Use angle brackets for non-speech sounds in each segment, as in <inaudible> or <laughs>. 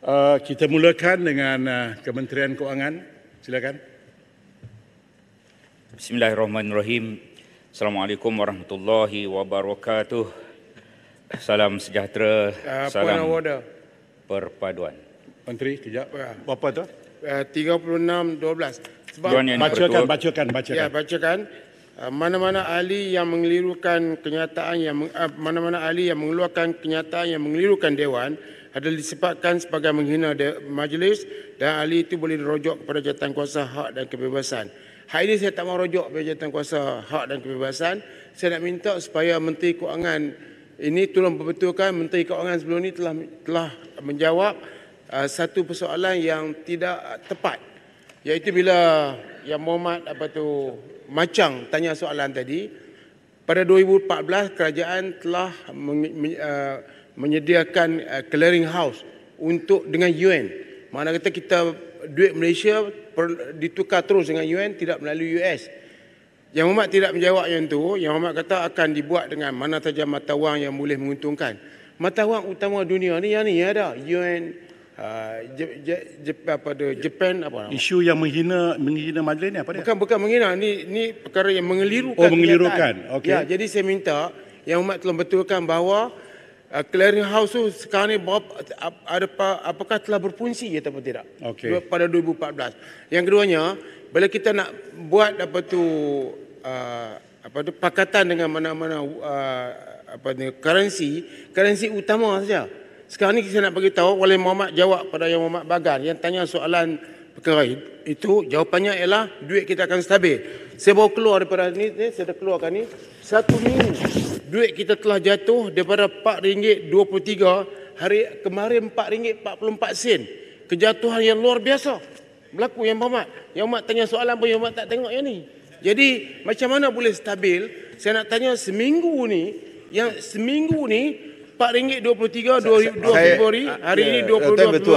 Uh, kita mulakan dengan uh, Kementerian Keuangan. Silakan. Bismillahirrahmanirrahim. Assalamualaikum warahmatullahi wabarakatuh. Salam sejahtera. Uh, salam order. perpaduan. Menteri, kejap. Berapa tu? Uh, 36.12. Sebab yang bacakan, bacakan, bacakan. Ya, bacakan. Uh, mana-mana ahli yang mengelirukan kenyataan yang uh, mana-mana ahli yang mengeluarkan kenyataan yang mengelirukan dewan adalah disepakkan sebagai menghina majlis dan ahli itu boleh dirojok kepada jawatan kuasa hak dan kebebasan. Hari ini saya tak mau rojok kepada jawatan kuasa hak dan kebebasan. Saya nak minta supaya Menteri Keuangan ini tolong perbetulkan Menteri Keuangan sebelum ini telah telah menjawab uh, satu persoalan yang tidak tepat iaitu bila yang Muhammad apa tu macang tanya soalan tadi pada 2014 kerajaan telah men, uh, menyediakan uh, clearing house untuk dengan UN. Mana kata kita duit Malaysia per, ditukar terus dengan UN tidak melalui US. Yang Muhammad tidak menjawab yang itu, Yang Muhammad kata akan dibuat dengan mana saja mata wang yang boleh menguntungkan. Mata wang utama dunia ni yang ni ada ya, UN uh, Je, Je, Je, apa ada Japan apa nama? Isu yang menghina menghina majlis ni apa dia? Bukan bukan menghina ni ni perkara yang mengelirukan. Oh mengelirukan. Okey. Ya, jadi saya minta yang Umat telah betulkan bahawa uh, eh, clearing house tu sekarang ni berapa, ap, ada apa, apakah telah berfungsi ataupun tidak okay. pada 2014. Yang keduanya, bila kita nak buat apa tu uh, apa tu pakatan dengan mana-mana uh, apa ni currency, currency utama saja. Sekarang ni saya nak bagi tahu oleh Muhammad jawab pada yang Muhammad Bagan yang tanya soalan perkara itu jawapannya ialah duit kita akan stabil. Saya bawa keluar daripada ni ni, saya dah keluarkan ni. Satu minggu duit kita telah jatuh daripada RM4.23 hari kemarin RM4.44 sen. Kejatuhan yang luar biasa berlaku yang Muhammad. Yang Muhammad tanya soalan pun yang Muhammad tak tengok yang ni. Jadi macam mana boleh stabil? Saya nak tanya seminggu ni yang seminggu ni RM4.23 ya, hari ya, ini RM22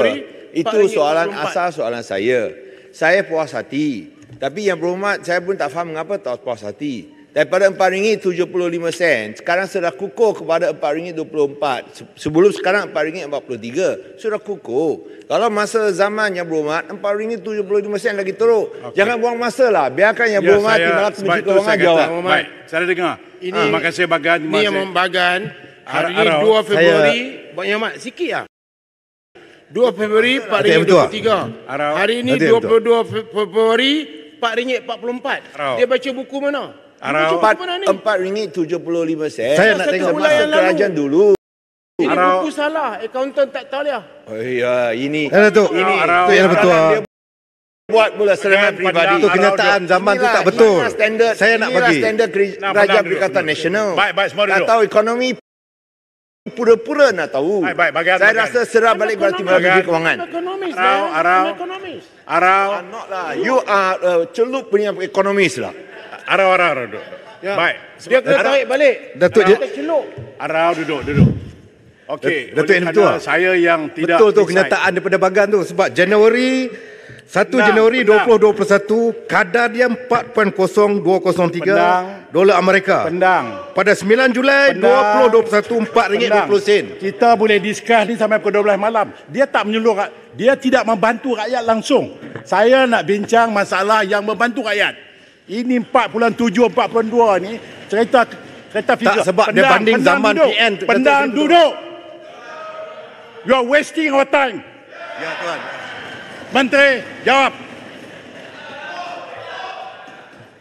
itu soalan asal soalan saya saya puas hati tapi yang berhormat saya pun tak faham mengapa tak puas hati daripada RM4.75 sekarang sudah kukuh kepada RM4.24 sebelum sekarang RM4.43 sudah kukuh kalau masa zaman yang berhormat RM4.75 lagi teruk okay. jangan buang masa lah biarkan yang ya, berhormat saya, sebab itu saya kata baik saya dengar ini, ha, terima bagan ini yang membagan Hari ini 2 Februari, saya... Buat Yamat, sikit lah. 2 Februari, RM4.23. Arab. Hari ini 22 Februari, RM4.44. Dia baca buku mana? ringgit rm sen. Saya nak tengok masuk kerajaan dulu. Ini buku salah. Accountant tak tahu dia. Oh, ya, ini. Ya, tu. Itu yang betul. buat pula serangan peribadi. Itu kenyataan zaman tu tak betul. saya nak bagi. standard kerajaan perikatan nasional. Baik, Tak tahu ekonomi pura-pura nak tahu. Baik, baik, Saya rasa serah balik berarti bagi di kewangan. Arau, Arau. Arau. Ah, lah. you are uh, celup punya ekonomis lah. Arau, Arau, Arau duduk. Ya. Baik. Dia kena tarik balik. Datuk Arau. je. Arau duduk, duduk. Okey. Datuk yang Tua. Saya yang tidak Betul tu kenyataan daripada bagan tu. Sebab Januari... 1 6, Januari 2021 kadar dia 4.0203 pendang, dolar Amerika. Pendang. Pada 9 Julai pendang, 2021 4 sen. Kita boleh diskus ni sampai pukul 12 malam. Dia tak menyeluruh dia tidak membantu rakyat langsung. Saya nak bincang masalah yang membantu rakyat. Ini 4.7 4.2 ni cerita cerita figure. Tak sebab pendang, dia banding pendang zaman duduk. PN. Pendang duduk. duduk. You are wasting our time. Ya tuan. Menteri, jawab.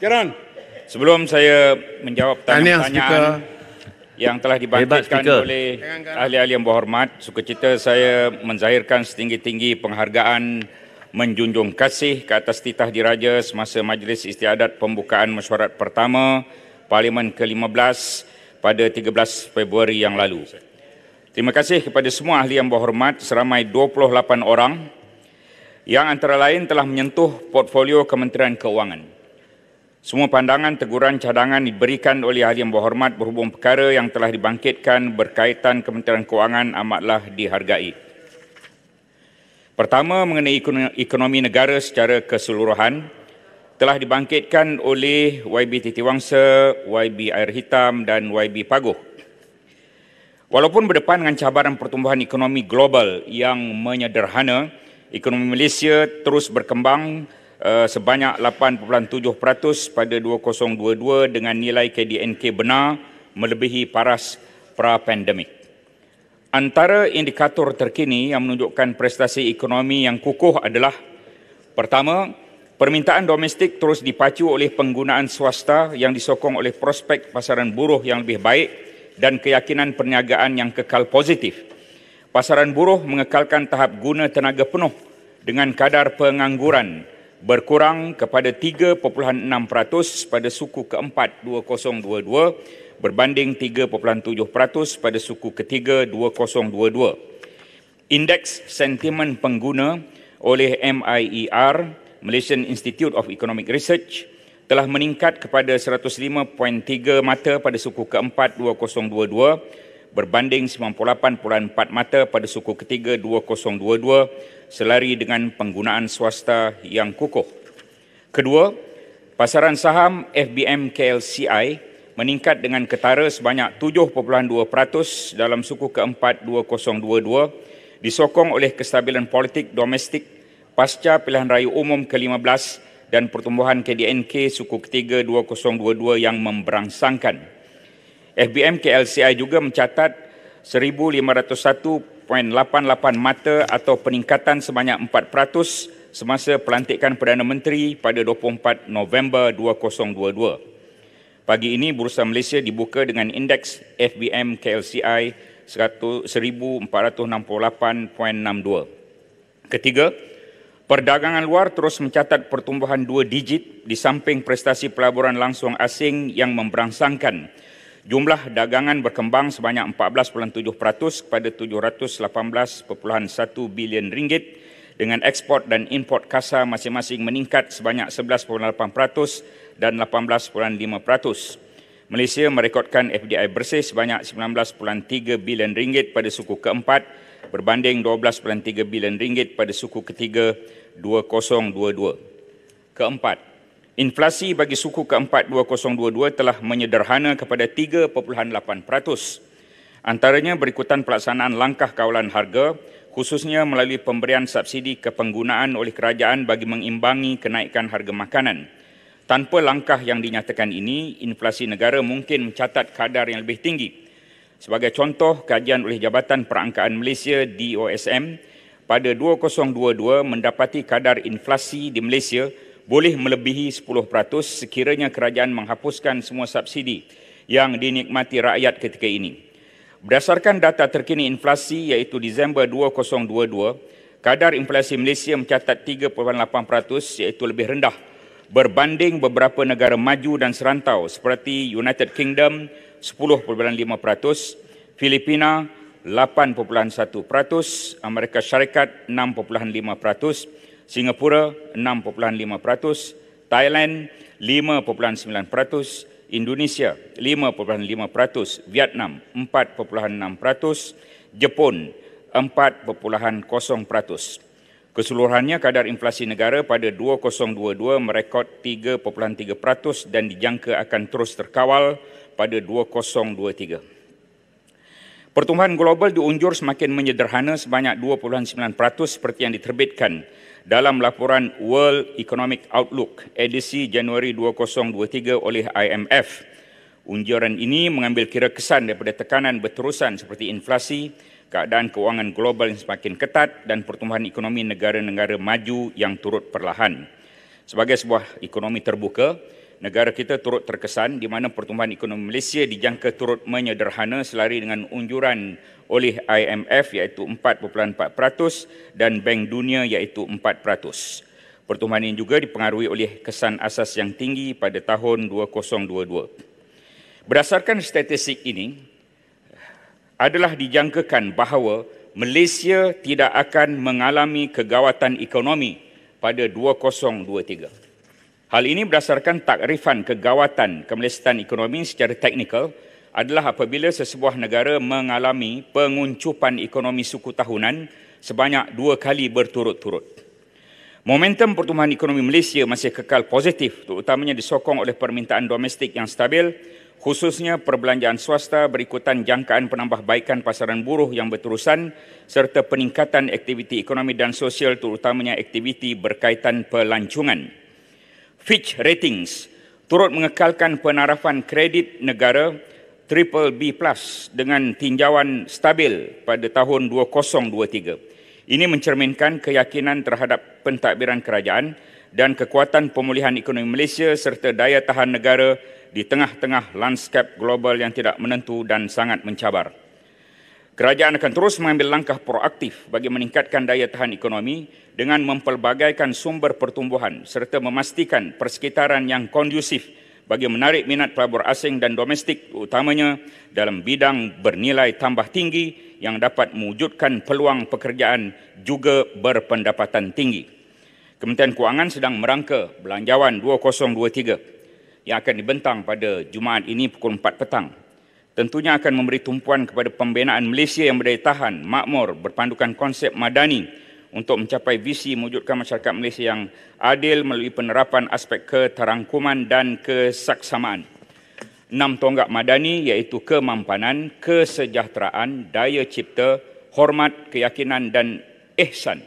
Kiran. Sebelum saya menjawab tanya tanya yang telah dibangkitkan oleh ahli-ahli yang berhormat, cita saya menzahirkan setinggi-tinggi penghargaan menjunjung kasih ke atas titah diraja semasa majlis istiadat pembukaan mesyuarat pertama Parlimen ke-15 pada 13 Februari yang lalu. Terima kasih kepada semua ahli yang berhormat seramai 28 orang yang antara lain telah menyentuh portfolio Kementerian Keuangan. Semua pandangan teguran cadangan diberikan oleh ahli yang berhormat berhubung perkara yang telah dibangkitkan berkaitan Kementerian Keuangan amatlah dihargai. Pertama, mengenai ekonomi negara secara keseluruhan telah dibangkitkan oleh YB Titi Wangsa, YB Air Hitam dan YB Paguh. Walaupun berdepan dengan cabaran pertumbuhan ekonomi global yang menyederhana, ekonomi Malaysia terus berkembang uh, sebanyak 8.7% pada 2022 dengan nilai KDNK benar melebihi paras pra-pandemik. Antara indikator terkini yang menunjukkan prestasi ekonomi yang kukuh adalah pertama, permintaan domestik terus dipacu oleh penggunaan swasta yang disokong oleh prospek pasaran buruh yang lebih baik dan keyakinan perniagaan yang kekal positif – pasaran buruh mengekalkan tahap guna tenaga penuh dengan kadar pengangguran berkurang kepada 3.6% pada suku keempat 2022 berbanding 3.7% pada suku ketiga 2022. Indeks sentimen pengguna oleh MIER, Malaysian Institute of Economic Research, telah meningkat kepada 105.3 mata pada suku keempat 2022 berbanding 98.4 mata pada suku ketiga 2022 selari dengan penggunaan swasta yang kukuh. Kedua, pasaran saham FBM KLCI meningkat dengan ketara sebanyak 7.2% dalam suku keempat 2022 disokong oleh kestabilan politik domestik pasca pilihan raya umum ke-15 dan pertumbuhan KDNK suku ketiga 2022 yang memberangsangkan. FBM KLCI juga mencatat 1501.88 mata atau peningkatan sebanyak 4% semasa pelantikan Perdana Menteri pada 24 November 2022. Pagi ini Bursa Malaysia dibuka dengan indeks FBM KLCI 1468.62. Ketiga, perdagangan luar terus mencatat pertumbuhan dua digit di samping prestasi pelaburan langsung asing yang memberangsangkan. Jumlah dagangan berkembang sebanyak 14.7% kepada 718.1 bilion ringgit dengan ekspor dan import kasar masing-masing meningkat sebanyak 11.8% dan 18.5%. Malaysia merekodkan FDI bersih sebanyak 19.3 bilion ringgit pada suku keempat berbanding 12.3 bilion ringgit pada suku ketiga 2022. Keempat Inflasi bagi suku keempat 2022 telah menyederhana kepada 3.8%. Antaranya berikutan pelaksanaan langkah kawalan harga khususnya melalui pemberian subsidi kepenggunaan oleh kerajaan bagi mengimbangi kenaikan harga makanan. Tanpa langkah yang dinyatakan ini, inflasi negara mungkin mencatat kadar yang lebih tinggi. Sebagai contoh, kajian oleh Jabatan Perangkaan Malaysia DOSM pada 2022 mendapati kadar inflasi di Malaysia boleh melebihi 10% sekiranya kerajaan menghapuskan semua subsidi yang dinikmati rakyat ketika ini. Berdasarkan data terkini inflasi iaitu Disember 2022, kadar inflasi Malaysia mencatat 3.8% iaitu lebih rendah berbanding beberapa negara maju dan serantau seperti United Kingdom 10.5%, Filipina 8.1%, Amerika Syarikat 6.5%, Singapura 6.5%, Thailand 5.9%, Indonesia 5.5%, Vietnam 4.6%, Jepun 4.0%. Keseluruhannya kadar inflasi negara pada 2022 merekod 3.3% dan dijangka akan terus terkawal pada 2023. Pertumbuhan global diunjur semakin menyederhana sebanyak 2.9% seperti yang diterbitkan dalam laporan World Economic Outlook edisi Januari 2023 oleh IMF. Unjuran ini mengambil kira kesan daripada tekanan berterusan seperti inflasi, keadaan kewangan global yang semakin ketat dan pertumbuhan ekonomi negara-negara maju yang turut perlahan. Sebagai sebuah ekonomi terbuka, negara kita turut terkesan di mana pertumbuhan ekonomi Malaysia dijangka turut menyederhana selari dengan unjuran oleh IMF iaitu 4.4% dan Bank Dunia iaitu 4%. Pertumbuhan ini juga dipengaruhi oleh kesan asas yang tinggi pada tahun 2022. Berdasarkan statistik ini, adalah dijangkakan bahawa Malaysia tidak akan mengalami kegawatan ekonomi pada 2023. Hal ini berdasarkan takrifan kegawatan kemelesetan ekonomi secara teknikal adalah apabila sesebuah negara mengalami penguncupan ekonomi suku tahunan sebanyak dua kali berturut-turut. Momentum pertumbuhan ekonomi Malaysia masih kekal positif terutamanya disokong oleh permintaan domestik yang stabil khususnya perbelanjaan swasta berikutan jangkaan penambahbaikan pasaran buruh yang berterusan serta peningkatan aktiviti ekonomi dan sosial terutamanya aktiviti berkaitan pelancongan. Fitch Ratings turut mengekalkan penarafan kredit negara triple B plus dengan tinjauan stabil pada tahun 2023. Ini mencerminkan keyakinan terhadap pentadbiran kerajaan dan kekuatan pemulihan ekonomi Malaysia serta daya tahan negara di tengah-tengah landscape global yang tidak menentu dan sangat mencabar. Kerajaan akan terus mengambil langkah proaktif bagi meningkatkan daya tahan ekonomi dengan mempelbagaikan sumber pertumbuhan serta memastikan persekitaran yang kondusif bagi menarik minat pelabur asing dan domestik utamanya dalam bidang bernilai tambah tinggi yang dapat mewujudkan peluang pekerjaan juga berpendapatan tinggi. Kementerian Kewangan sedang merangka Belanjawan 2023 yang akan dibentang pada Jumaat ini pukul 4 petang. Tentunya akan memberi tumpuan kepada pembinaan Malaysia yang berdaya tahan, makmur, berpandukan konsep madani untuk mencapai visi mewujudkan masyarakat Malaysia yang adil melalui penerapan aspek keterangkuman dan kesaksamaan. Enam tonggak madani iaitu kemampanan, kesejahteraan, daya cipta, hormat, keyakinan dan ihsan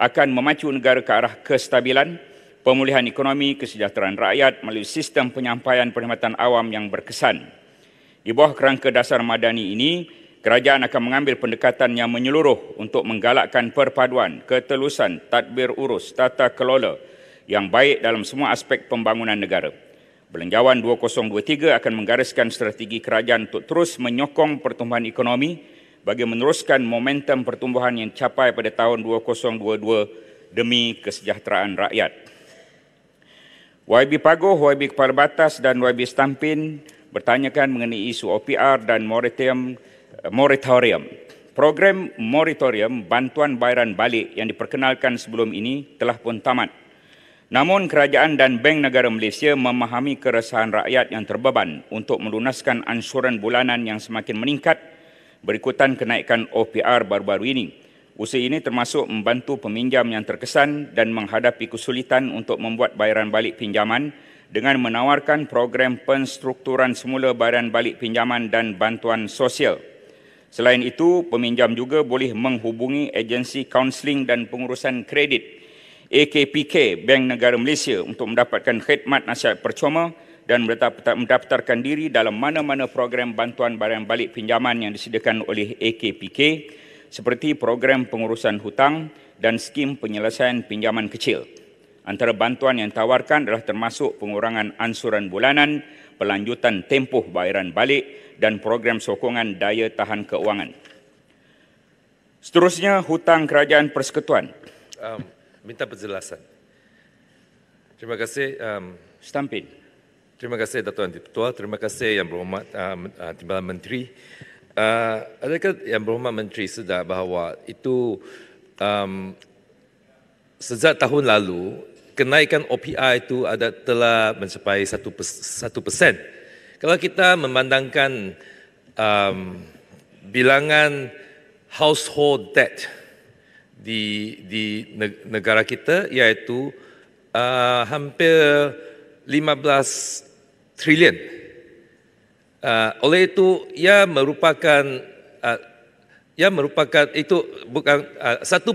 akan memacu negara ke arah kestabilan, pemulihan ekonomi, kesejahteraan rakyat melalui sistem penyampaian perkhidmatan awam yang berkesan. Di bawah kerangka dasar madani ini, kerajaan akan mengambil pendekatan yang menyeluruh untuk menggalakkan perpaduan, ketelusan, tadbir urus, tata kelola yang baik dalam semua aspek pembangunan negara. Belenjawan 2023 akan menggariskan strategi kerajaan untuk terus menyokong pertumbuhan ekonomi bagi meneruskan momentum pertumbuhan yang capai pada tahun 2022 demi kesejahteraan rakyat. YB Pagoh, YB Kepala Batas dan YB Stampin bertanyakan mengenai isu OPR dan moratorium moratorium. Program moratorium bantuan bayaran balik yang diperkenalkan sebelum ini telah pun tamat. Namun kerajaan dan Bank Negara Malaysia memahami keresahan rakyat yang terbeban untuk melunaskan ansuran bulanan yang semakin meningkat berikutan kenaikan OPR baru-baru ini. Usaha ini termasuk membantu peminjam yang terkesan dan menghadapi kesulitan untuk membuat bayaran balik pinjaman dengan menawarkan program penstrukturan semula bayaran balik pinjaman dan bantuan sosial. Selain itu, peminjam juga boleh menghubungi agensi kaunseling dan pengurusan kredit AKPK Bank Negara Malaysia untuk mendapatkan khidmat nasihat percuma dan mendaftarkan diri dalam mana-mana program bantuan barang balik pinjaman yang disediakan oleh AKPK seperti program pengurusan hutang dan skim penyelesaian pinjaman kecil. Antara bantuan yang ditawarkan adalah termasuk pengurangan ansuran bulanan, pelanjutan tempoh bayaran balik dan program sokongan daya tahan keuangan. Seterusnya hutang kerajaan persekutuan. Um, minta penjelasan. Terima kasih. Um, Stampin. Terima kasih Datuk Yang Ketua. Terima kasih Yang Berhormat uh, uh, Timbalan Menteri. Uh, adakah Yang Berhormat Menteri sedar bahawa itu um, sejak tahun lalu kenaikan OPI itu ada telah mencapai 1%. Kalau kita memandangkan um, bilangan household debt di di negara kita iaitu uh, hampir 15 trilion. Uh, oleh itu ia merupakan uh, ia merupakan itu bukan uh, 1.5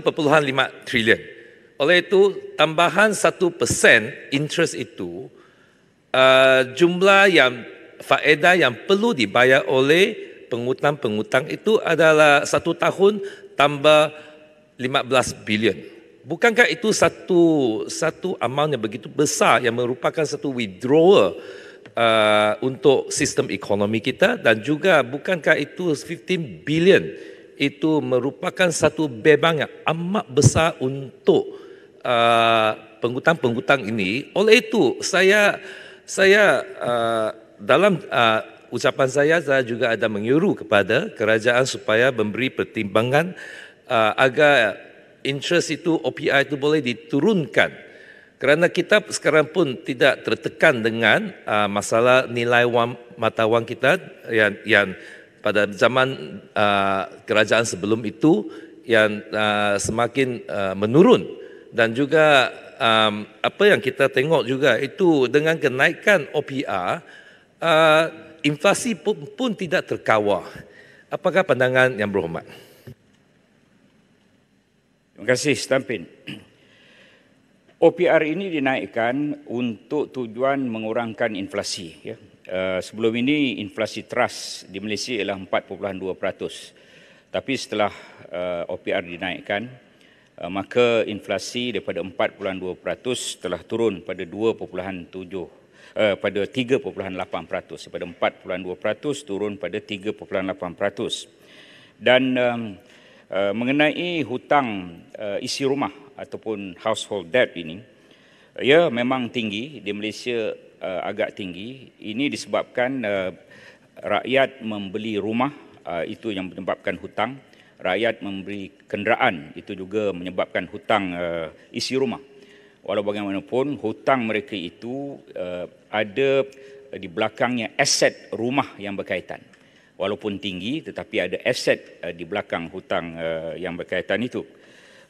trilion. Oleh itu, tambahan 1% interest itu uh, jumlah yang faedah yang perlu dibayar oleh pengutang-pengutang itu adalah satu tahun tambah 15 bilion. Bukankah itu satu satu amount yang begitu besar yang merupakan satu withdrawal uh, untuk sistem ekonomi kita dan juga bukankah itu 15 bilion itu merupakan satu bebang yang amat besar untuk Uh, penghutang-penghutang ini. Oleh itu, saya saya uh, dalam uh, ucapan saya saya juga ada menyuruh kepada kerajaan supaya memberi pertimbangan uh, agar interest itu OPI itu boleh diturunkan. Kerana kita sekarang pun tidak tertekan dengan uh, masalah nilai wang, mata wang kita yang, yang pada zaman uh, kerajaan sebelum itu yang uh, semakin uh, menurun dan juga um, apa yang kita tengok juga itu dengan kenaikan OPR uh, inflasi pun, pun tidak terkawal. Apakah pandangan yang berhormat? Terima kasih Stampin. OPR <clears throat> ini dinaikkan untuk tujuan mengurangkan inflasi. Ya. Uh, sebelum ini inflasi teras di Malaysia ialah 4.2%. Tapi setelah uh, OPR dinaikkan, Uh, maka inflasi daripada 4.2% telah turun pada 2.7 uh, pada 3.8% pada 4.2% turun pada 3.8%. Dan um, uh, mengenai hutang uh, isi rumah ataupun household debt ini uh, ya memang tinggi di Malaysia uh, agak tinggi. Ini disebabkan uh, rakyat membeli rumah uh, itu yang menyebabkan hutang rakyat memberi kenderaan itu juga menyebabkan hutang uh, isi rumah. Walau bagaimanapun hutang mereka itu uh, ada di belakangnya aset rumah yang berkaitan. Walaupun tinggi tetapi ada aset uh, di belakang hutang uh, yang berkaitan itu.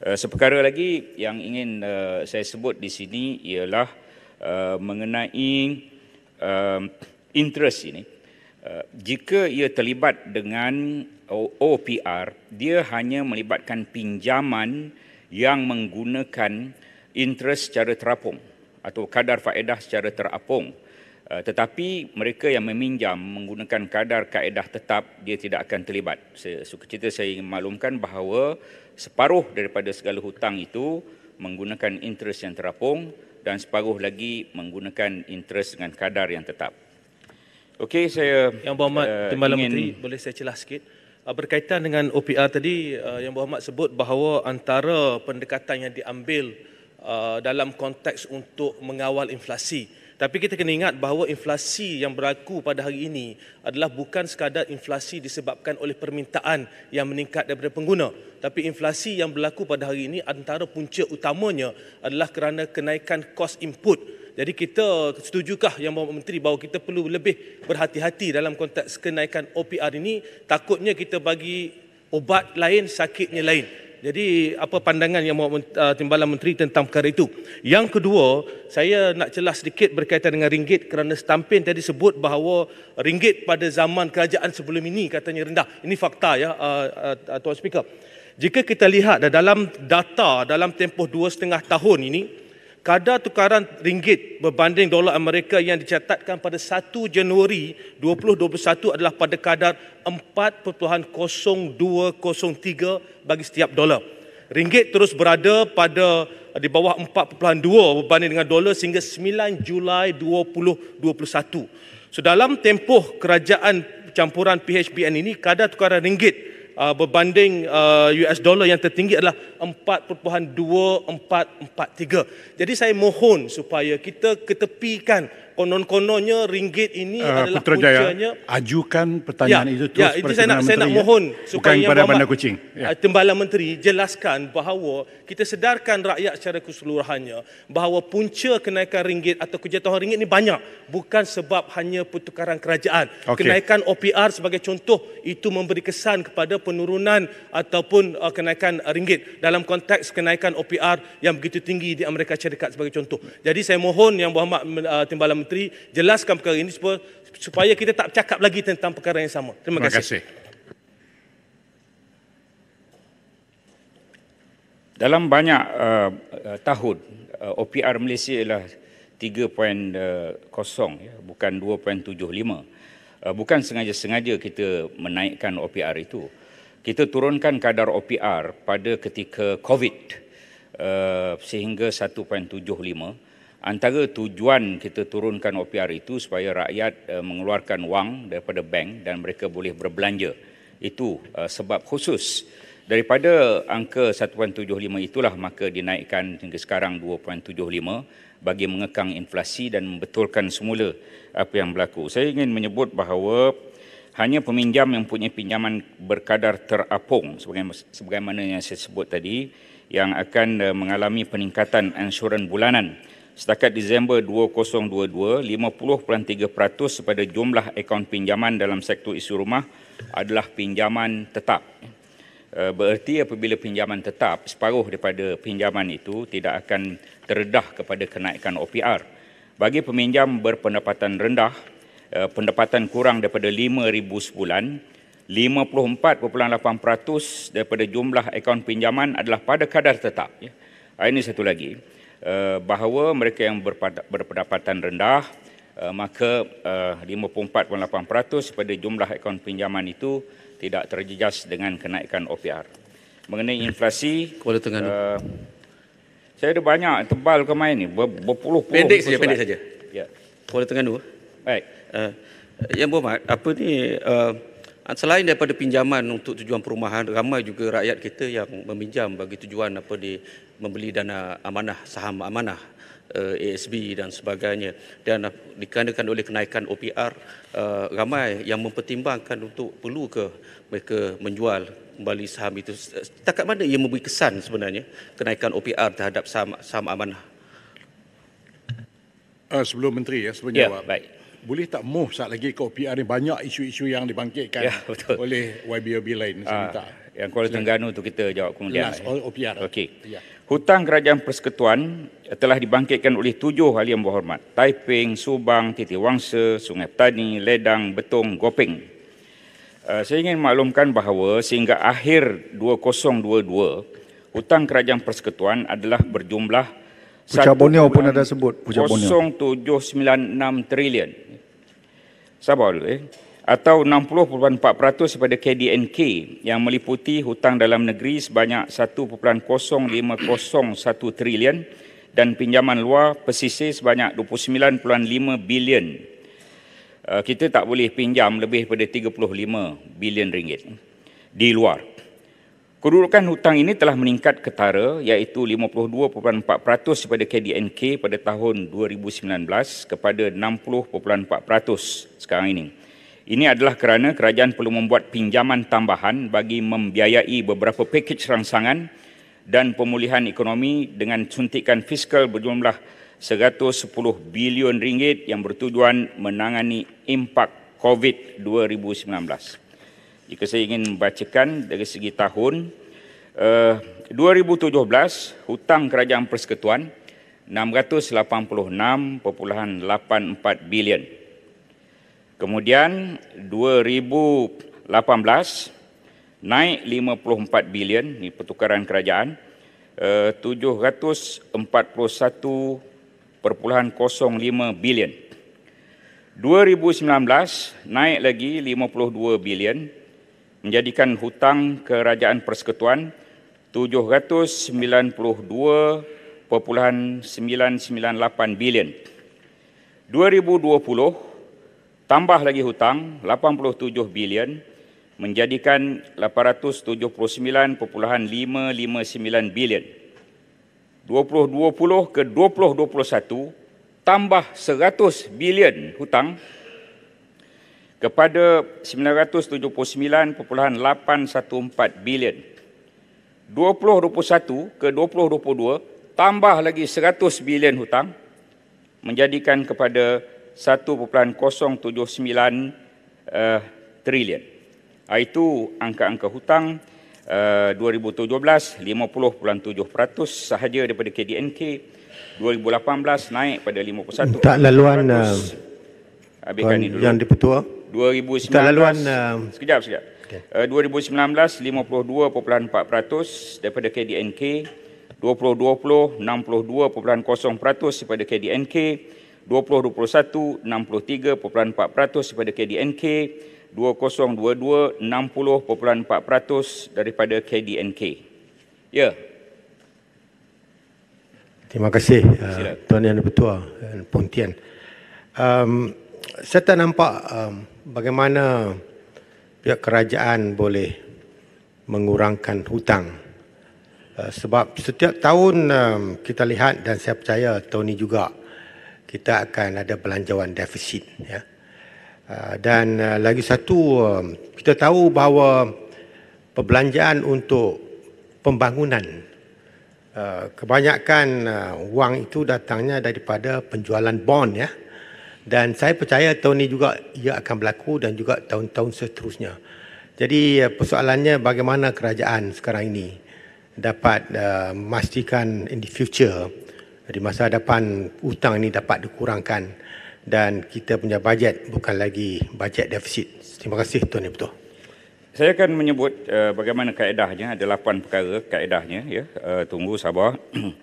Uh, seperkara lagi yang ingin uh, saya sebut di sini ialah uh, mengenai uh, interest ini. Uh, jika ia terlibat dengan OPR dia hanya melibatkan pinjaman yang menggunakan interest secara terapung atau kadar faedah secara terapung eh, tetapi mereka yang meminjam menggunakan kadar kaedah tetap dia tidak akan terlibat suka cerita saya ingin maklumkan bahawa separuh daripada segala hutang itu menggunakan interest yang terapung dan separuh lagi menggunakan interest dengan kadar yang tetap Okey saya Yang Berhormat uh, eh, Timbalan ingin... Menteri boleh saya celah sikit Ah, berkaitan dengan OPR tadi ah, yang Muhammad sebut bahawa antara pendekatan yang diambil ah, dalam konteks untuk mengawal inflasi tapi kita kena ingat bahawa inflasi yang berlaku pada hari ini adalah bukan sekadar inflasi disebabkan oleh permintaan yang meningkat daripada pengguna tapi inflasi yang berlaku pada hari ini antara punca utamanya adalah kerana kenaikan kos input jadi kita setujukah yang Bapak Menteri bahawa kita perlu lebih berhati-hati dalam konteks kenaikan OPR ini takutnya kita bagi ubat lain sakitnya lain. Jadi apa pandangan yang Bapak uh, Timbalan Menteri tentang perkara itu? Yang kedua, saya nak jelas sedikit berkaitan dengan ringgit kerana stampin tadi sebut bahawa ringgit pada zaman kerajaan sebelum ini katanya rendah. Ini fakta ya uh, uh, Tuan Speaker. Jika kita lihat dalam data dalam tempoh dua setengah tahun ini, kadar tukaran ringgit berbanding dolar Amerika yang dicatatkan pada 1 Januari 2021 adalah pada kadar 4.0203 bagi setiap dolar. Ringgit terus berada pada eh, di bawah 4.2 berbanding dengan dolar sehingga 9 Julai 2021. So dalam tempoh kerajaan campuran PHBN ini kadar tukaran ringgit uh, berbanding uh, US dollar yang tertinggi adalah 4.2443. Jadi saya mohon supaya kita ketepikan konon-kononnya ringgit ini uh, adalah Putrajaya, kuncinya. Ajukan pertanyaan ya, itu terus ya, itu saya nak, saya nak ya? mohon ya. supaya ah, Bukan Muhammad, Bandar Kucing. Ya. Uh, Menteri jelaskan bahawa kita sedarkan rakyat secara keseluruhannya bahawa punca kenaikan ringgit atau kejatuhan ringgit ini banyak. Bukan sebab hanya pertukaran kerajaan. Okay. Kenaikan OPR sebagai contoh itu memberi kesan kepada penurunan ataupun uh, kenaikan ringgit dalam konteks kenaikan OPR yang begitu tinggi di Amerika Syarikat sebagai contoh. Jadi saya mohon yang Muhammad uh, Timbalan menteri jelaskan perkara ini supaya, kita tak cakap lagi tentang perkara yang sama. Terima, Terima kasih. kasih. Dalam banyak uh, uh, tahun uh, OPR Malaysia ialah 3.0 uh, ya bukan 2.75. Uh, bukan sengaja-sengaja kita menaikkan OPR itu. Kita turunkan kadar OPR pada ketika COVID uh, sehingga 1.75 antara tujuan kita turunkan OPR itu supaya rakyat eh, mengeluarkan wang daripada bank dan mereka boleh berbelanja. Itu eh, sebab khusus daripada angka 1.75 itulah maka dinaikkan hingga sekarang 2.75 bagi mengekang inflasi dan membetulkan semula apa yang berlaku. Saya ingin menyebut bahawa hanya peminjam yang punya pinjaman berkadar terapung sebagaimana yang saya sebut tadi yang akan eh, mengalami peningkatan ansuran bulanan setakat Disember 2022, 50.3% kepada jumlah akaun pinjaman dalam sektor isu rumah adalah pinjaman tetap. Eh, bererti apabila pinjaman tetap, separuh daripada pinjaman itu tidak akan terdedah kepada kenaikan OPR. Bagi peminjam berpendapatan rendah, eh, pendapatan kurang daripada RM5,000 sebulan, 54.8% daripada jumlah akaun pinjaman adalah pada kadar tetap. Ya. Ah, ini satu lagi. Eh, bahawa mereka yang berpendapatan rendah eh, maka 54.8% eh, pada jumlah akaun pinjaman itu tidak terjejas dengan kenaikan OPR. Mengenai inflasi Kuala Terengganu. saya ada banyak tebal ke main ni berpuluh-puluh pendek saja pendek saja. Ya. Kuala Terengganu. Baik. Uh, yang berhormat apa ni uh, Ah, selain daripada pinjaman untuk tujuan perumahan, ramai juga rakyat kita yang meminjam bagi tujuan apa di membeli dana amanah, saham amanah. Eh, ASB dan sebagainya dan dikarenakan oleh kenaikan OPR eh, ramai yang mempertimbangkan untuk perlu ke mereka menjual kembali saham itu setakat mana ia memberi kesan sebenarnya kenaikan OPR terhadap saham, saham amanah ah, sebelum menteri ya sebelum ya, jawab baik boleh tak move saat lagi ke OPR ni banyak isu-isu yang dibangkitkan ya, betul. oleh YBOB lain saya ah, minta. Yang Kuala Terengganu tu kita jawab kemudian. Last all OPR. Okey. Ya. Hutang kerajaan persekutuan telah dibangkitkan oleh tujuh ahli yang berhormat. Taiping, Subang, Titi Wangsa, Sungai Petani, Ledang, Betong, Gopeng. Uh, saya ingin maklumkan bahawa sehingga akhir 2022, hutang kerajaan persekutuan adalah berjumlah Pucabonio pun ada sebut. 0.796 trilion. Sabah dulu eh. Atau 60.4% daripada KDNK yang meliputi hutang dalam negeri sebanyak 1.0501 trilion dan pinjaman luar pesisir sebanyak 29.5 bilion. Eh, kita tak boleh pinjam lebih daripada 35 bilion ringgit di luar. Kedudukan hutang ini telah meningkat ketara iaitu 52.4% daripada KDNK pada tahun 2019 kepada 60.4% sekarang ini. Ini adalah kerana kerajaan perlu membuat pinjaman tambahan bagi membiayai beberapa pakej rangsangan dan pemulihan ekonomi dengan suntikan fiskal berjumlah 110 bilion ringgit yang bertujuan menangani impak COVID 2019 jika saya ingin membacakan dari segi tahun eh, uh, 2017 hutang kerajaan persekutuan 686.84 bilion. Kemudian 2018 naik 54 bilion ni pertukaran kerajaan eh, uh, 741.05 bilion. 2019 naik lagi 52 bilion menjadikan hutang kerajaan persekutuan 792.998 bilion. 2020 tambah lagi hutang 87 bilion menjadikan 879.559 bilion. 2020 ke 2021 tambah 100 bilion hutang kepada 979.814 bilion. 2021 ke 2022 tambah lagi 100 bilion hutang menjadikan kepada 1.079 uh, eh, trilion. Itu angka-angka hutang uh, 2017 50.7% sahaja daripada KDNK 2018 naik pada 51%. Tak laluan uh, Yang dipertua. 2019 Kita laluan uh... sekejap sekejap. Okay. Uh, 2019 52.4% daripada KDNK 2020 62.0% daripada KDNK 2021 63.4% daripada KDNK 2022 60.4% daripada KDNK. Ya. Yeah. Terima kasih uh, Tuan Yang Bertua dan uh, Pontian. Um, saya tak nampak um, bagaimana pihak kerajaan boleh mengurangkan hutang eh, sebab setiap tahun kita lihat dan saya percaya tahun ini juga kita akan ada belanjawan defisit ya eh, dan eh, lagi satu kita tahu bahawa perbelanjaan untuk pembangunan kebanyakan wang itu datangnya daripada penjualan bond ya dan saya percaya tahun ini juga ia akan berlaku dan juga tahun-tahun seterusnya. Jadi eh, persoalannya bagaimana kerajaan sekarang ini dapat eh, memastikan uh, in the future di masa depan hutang ini dapat dikurangkan dan kita punya bajet bukan lagi bajet defisit. Terima kasih Tuan Yang Betul. Saya akan menyebut uh, bagaimana kaedahnya ada lapan perkara kaedahnya ya. Uh, tunggu sabar. <clears throat>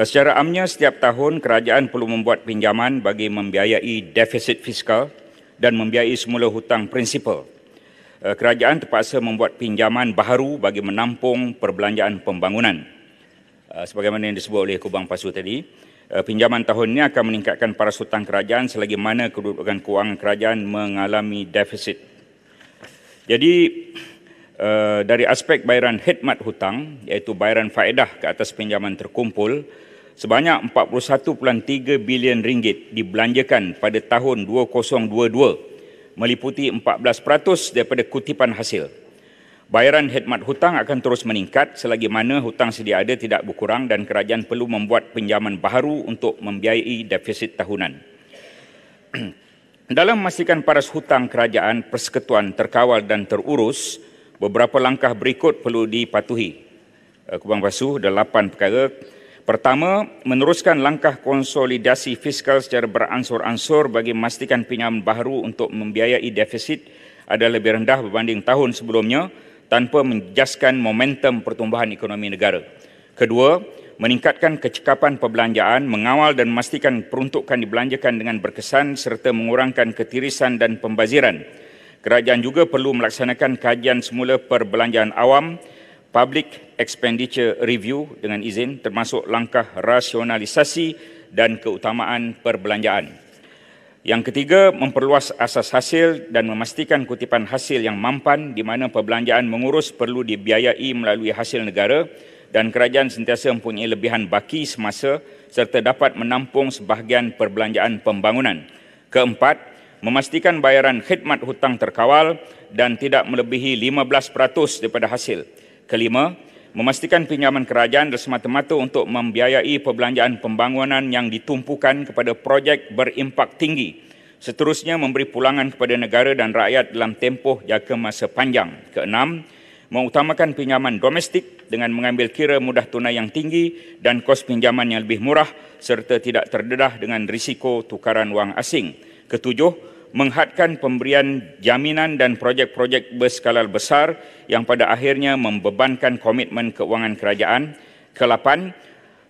Eh, secara amnya setiap tahun kerajaan perlu membuat pinjaman bagi membiayai defisit fiskal dan membiayai semula hutang prinsipal. Eh, kerajaan terpaksa membuat pinjaman baru bagi menampung perbelanjaan pembangunan. Eh, sebagaimana yang disebut oleh Kubang Pasu tadi, pinjaman tahun ini akan meningkatkan paras hutang kerajaan selagi mana kedudukan kewangan kerajaan mengalami defisit. Jadi dari aspek bayaran khidmat hutang iaitu bayaran faedah ke atas pinjaman terkumpul sebanyak 41.3 bilion ringgit dibelanjakan pada tahun 2022 meliputi 14% daripada kutipan hasil. Bayaran khidmat hutang akan terus meningkat selagi mana hutang sedia ada tidak berkurang dan kerajaan perlu membuat pinjaman baru untuk membiayai defisit tahunan. <clears throat> Dalam memastikan paras hutang kerajaan persekutuan terkawal dan terurus, beberapa langkah berikut perlu dipatuhi. Eh, Kubang Basu ada 8 perkara Pertama, meneruskan langkah konsolidasi fiskal secara beransur-ansur bagi memastikan pinjaman baru untuk membiayai defisit adalah lebih rendah berbanding tahun sebelumnya tanpa menjejaskan momentum pertumbuhan ekonomi negara. Kedua, meningkatkan kecekapan perbelanjaan, mengawal dan memastikan peruntukan dibelanjakan dengan berkesan serta mengurangkan ketirisan dan pembaziran. Kerajaan juga perlu melaksanakan kajian semula perbelanjaan awam public expenditure review dengan izin termasuk langkah rasionalisasi dan keutamaan perbelanjaan. Yang ketiga, memperluas asas hasil dan memastikan kutipan hasil yang mampan di mana perbelanjaan mengurus perlu dibiayai melalui hasil negara dan kerajaan sentiasa mempunyai lebihan baki semasa serta dapat menampung sebahagian perbelanjaan pembangunan. Keempat, memastikan bayaran khidmat hutang terkawal dan tidak melebihi 15% daripada hasil. Kelima, memastikan pinjaman kerajaan semata-mata untuk membiayai perbelanjaan pembangunan yang ditumpukan kepada projek berimpak tinggi. Seterusnya memberi pulangan kepada negara dan rakyat dalam tempoh jangka masa panjang. Keenam, mengutamakan pinjaman domestik dengan mengambil kira mudah tunai yang tinggi dan kos pinjaman yang lebih murah serta tidak terdedah dengan risiko tukaran wang asing. Ketujuh, menghadkan pemberian jaminan dan projek-projek berskala besar yang pada akhirnya membebankan komitmen keuangan kerajaan. Kelapan,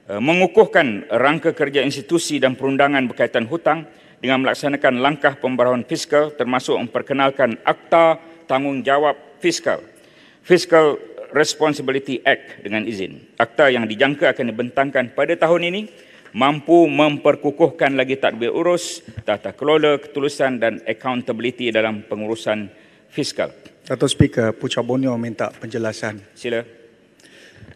eh, mengukuhkan rangka kerja institusi dan perundangan berkaitan hutang dengan melaksanakan langkah pembaruan fiskal termasuk memperkenalkan Akta Tanggungjawab Fiskal, Fiscal Responsibility Act dengan izin. Akta yang dijangka akan dibentangkan pada tahun ini mampu memperkukuhkan lagi tadbir urus, tata kelola, ketulusan dan accountability dalam pengurusan fiskal. Dato' Speaker, Puca Bonio minta penjelasan. Sila.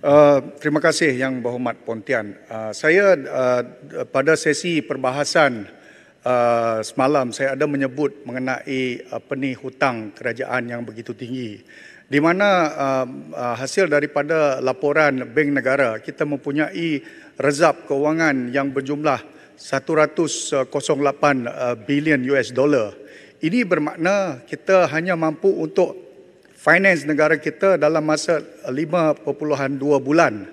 Uh, terima kasih Yang Berhormat Pontian. Uh, saya uh, pada sesi perbahasan uh, semalam, saya ada menyebut mengenai apa ni, hutang kerajaan yang begitu tinggi. Di mana uh, uh, hasil daripada laporan Bank Negara, kita mempunyai Rezab kewangan yang berjumlah 108 eh, bilion US dollar. Ini bermakna kita hanya mampu untuk finance negara kita dalam masa 5.2 bulan.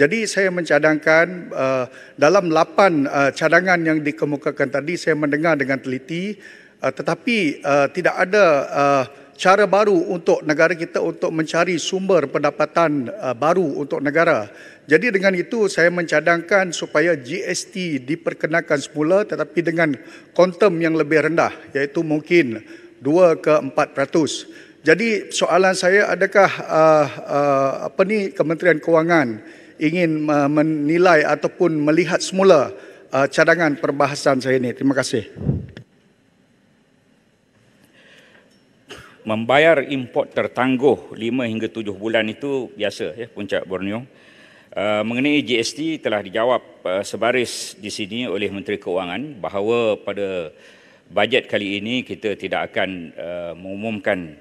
Jadi saya mencadangkan eh, dalam 8 eh, cadangan yang dikemukakan tadi saya mendengar dengan teliti tetapi tidak ada cara baru untuk negara kita untuk mencari sumber pendapatan baru untuk negara. Jadi dengan itu saya mencadangkan supaya GST diperkenakan semula tetapi dengan kontem yang lebih rendah iaitu mungkin 2 ke 4%. Jadi soalan saya adakah uh, uh, apa ni Kementerian Kewangan ingin uh, menilai ataupun melihat semula uh, cadangan perbahasan saya ini. Terima kasih. Membayar import tertangguh 5 hingga 7 bulan itu biasa ya Puncak Borneo. Eh, mengenai GST telah dijawab eh, sebaris di sini oleh Menteri Keuangan bahawa pada bajet kali ini kita tidak akan eh, mengumumkan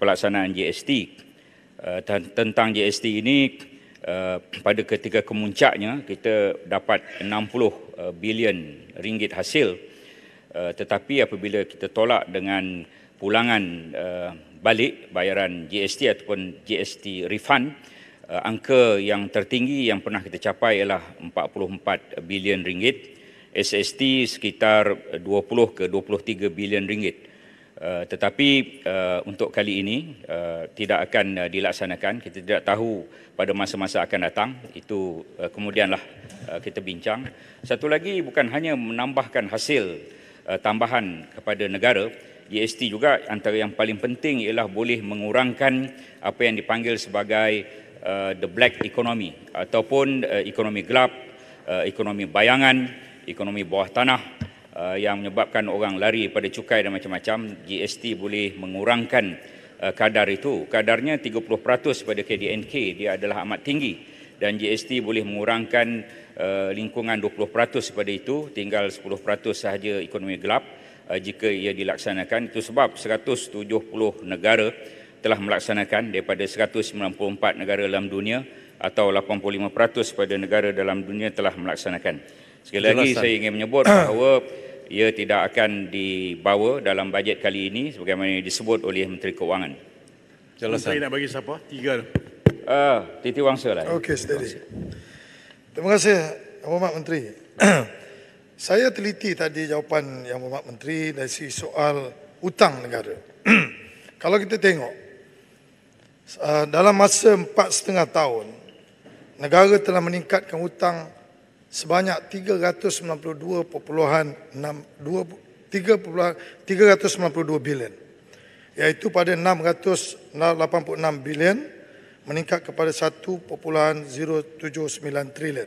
pelaksanaan GST uh, tentang GST ini pada ketika kemuncaknya kita dapat 60 bilion ringgit hasil tetapi apabila kita tolak dengan pulangan balik bayaran GST ataupun GST refund Eh, angka yang tertinggi yang pernah kita capai ialah 44 bilion ringgit SST sekitar 20 ke 23 bilion ringgit Uh, tetapi uh, untuk kali ini uh, tidak akan uh, dilaksanakan kita tidak tahu pada masa-masa akan datang itu uh, kemudianlah uh, kita bincang satu lagi bukan hanya menambahkan hasil uh, tambahan kepada negara GST e juga antara yang paling penting ialah boleh mengurangkan apa yang dipanggil sebagai Uh, the black economy ataupun uh, ekonomi gelap, uh, ekonomi bayangan, ekonomi bawah tanah uh, yang menyebabkan orang lari pada cukai dan macam-macam, GST boleh mengurangkan uh, kadar itu. Kadarnya 30% pada KDNK, dia adalah amat tinggi dan GST boleh mengurangkan uh, lingkungan 20% pada itu, tinggal 10% sahaja ekonomi gelap uh, jika ia dilaksanakan. Itu sebab 170 negara telah melaksanakan daripada 194 negara dalam dunia atau 85% pada negara dalam dunia telah melaksanakan. Sekali Jelasan. lagi saya ingin menyebut <clears throat> bahawa ia tidak akan dibawa dalam bajet kali ini sebagaimana disebut oleh Menteri Keuangan. Jelasan. Saya nak bagi siapa? Tiga. Ah, Titi Wangsa lah. Okey, steady. Terima kasih, Yang Berhormat Menteri. <clears throat> saya teliti tadi jawapan Yang Berhormat Menteri dari soal hutang negara. <clears throat> Kalau kita tengok, Eh, dalam masa empat setengah tahun, negara telah meningkatkan hutang sebanyak 392.6 bilion iaitu pada 686 bilion meningkat kepada 1.079 trilion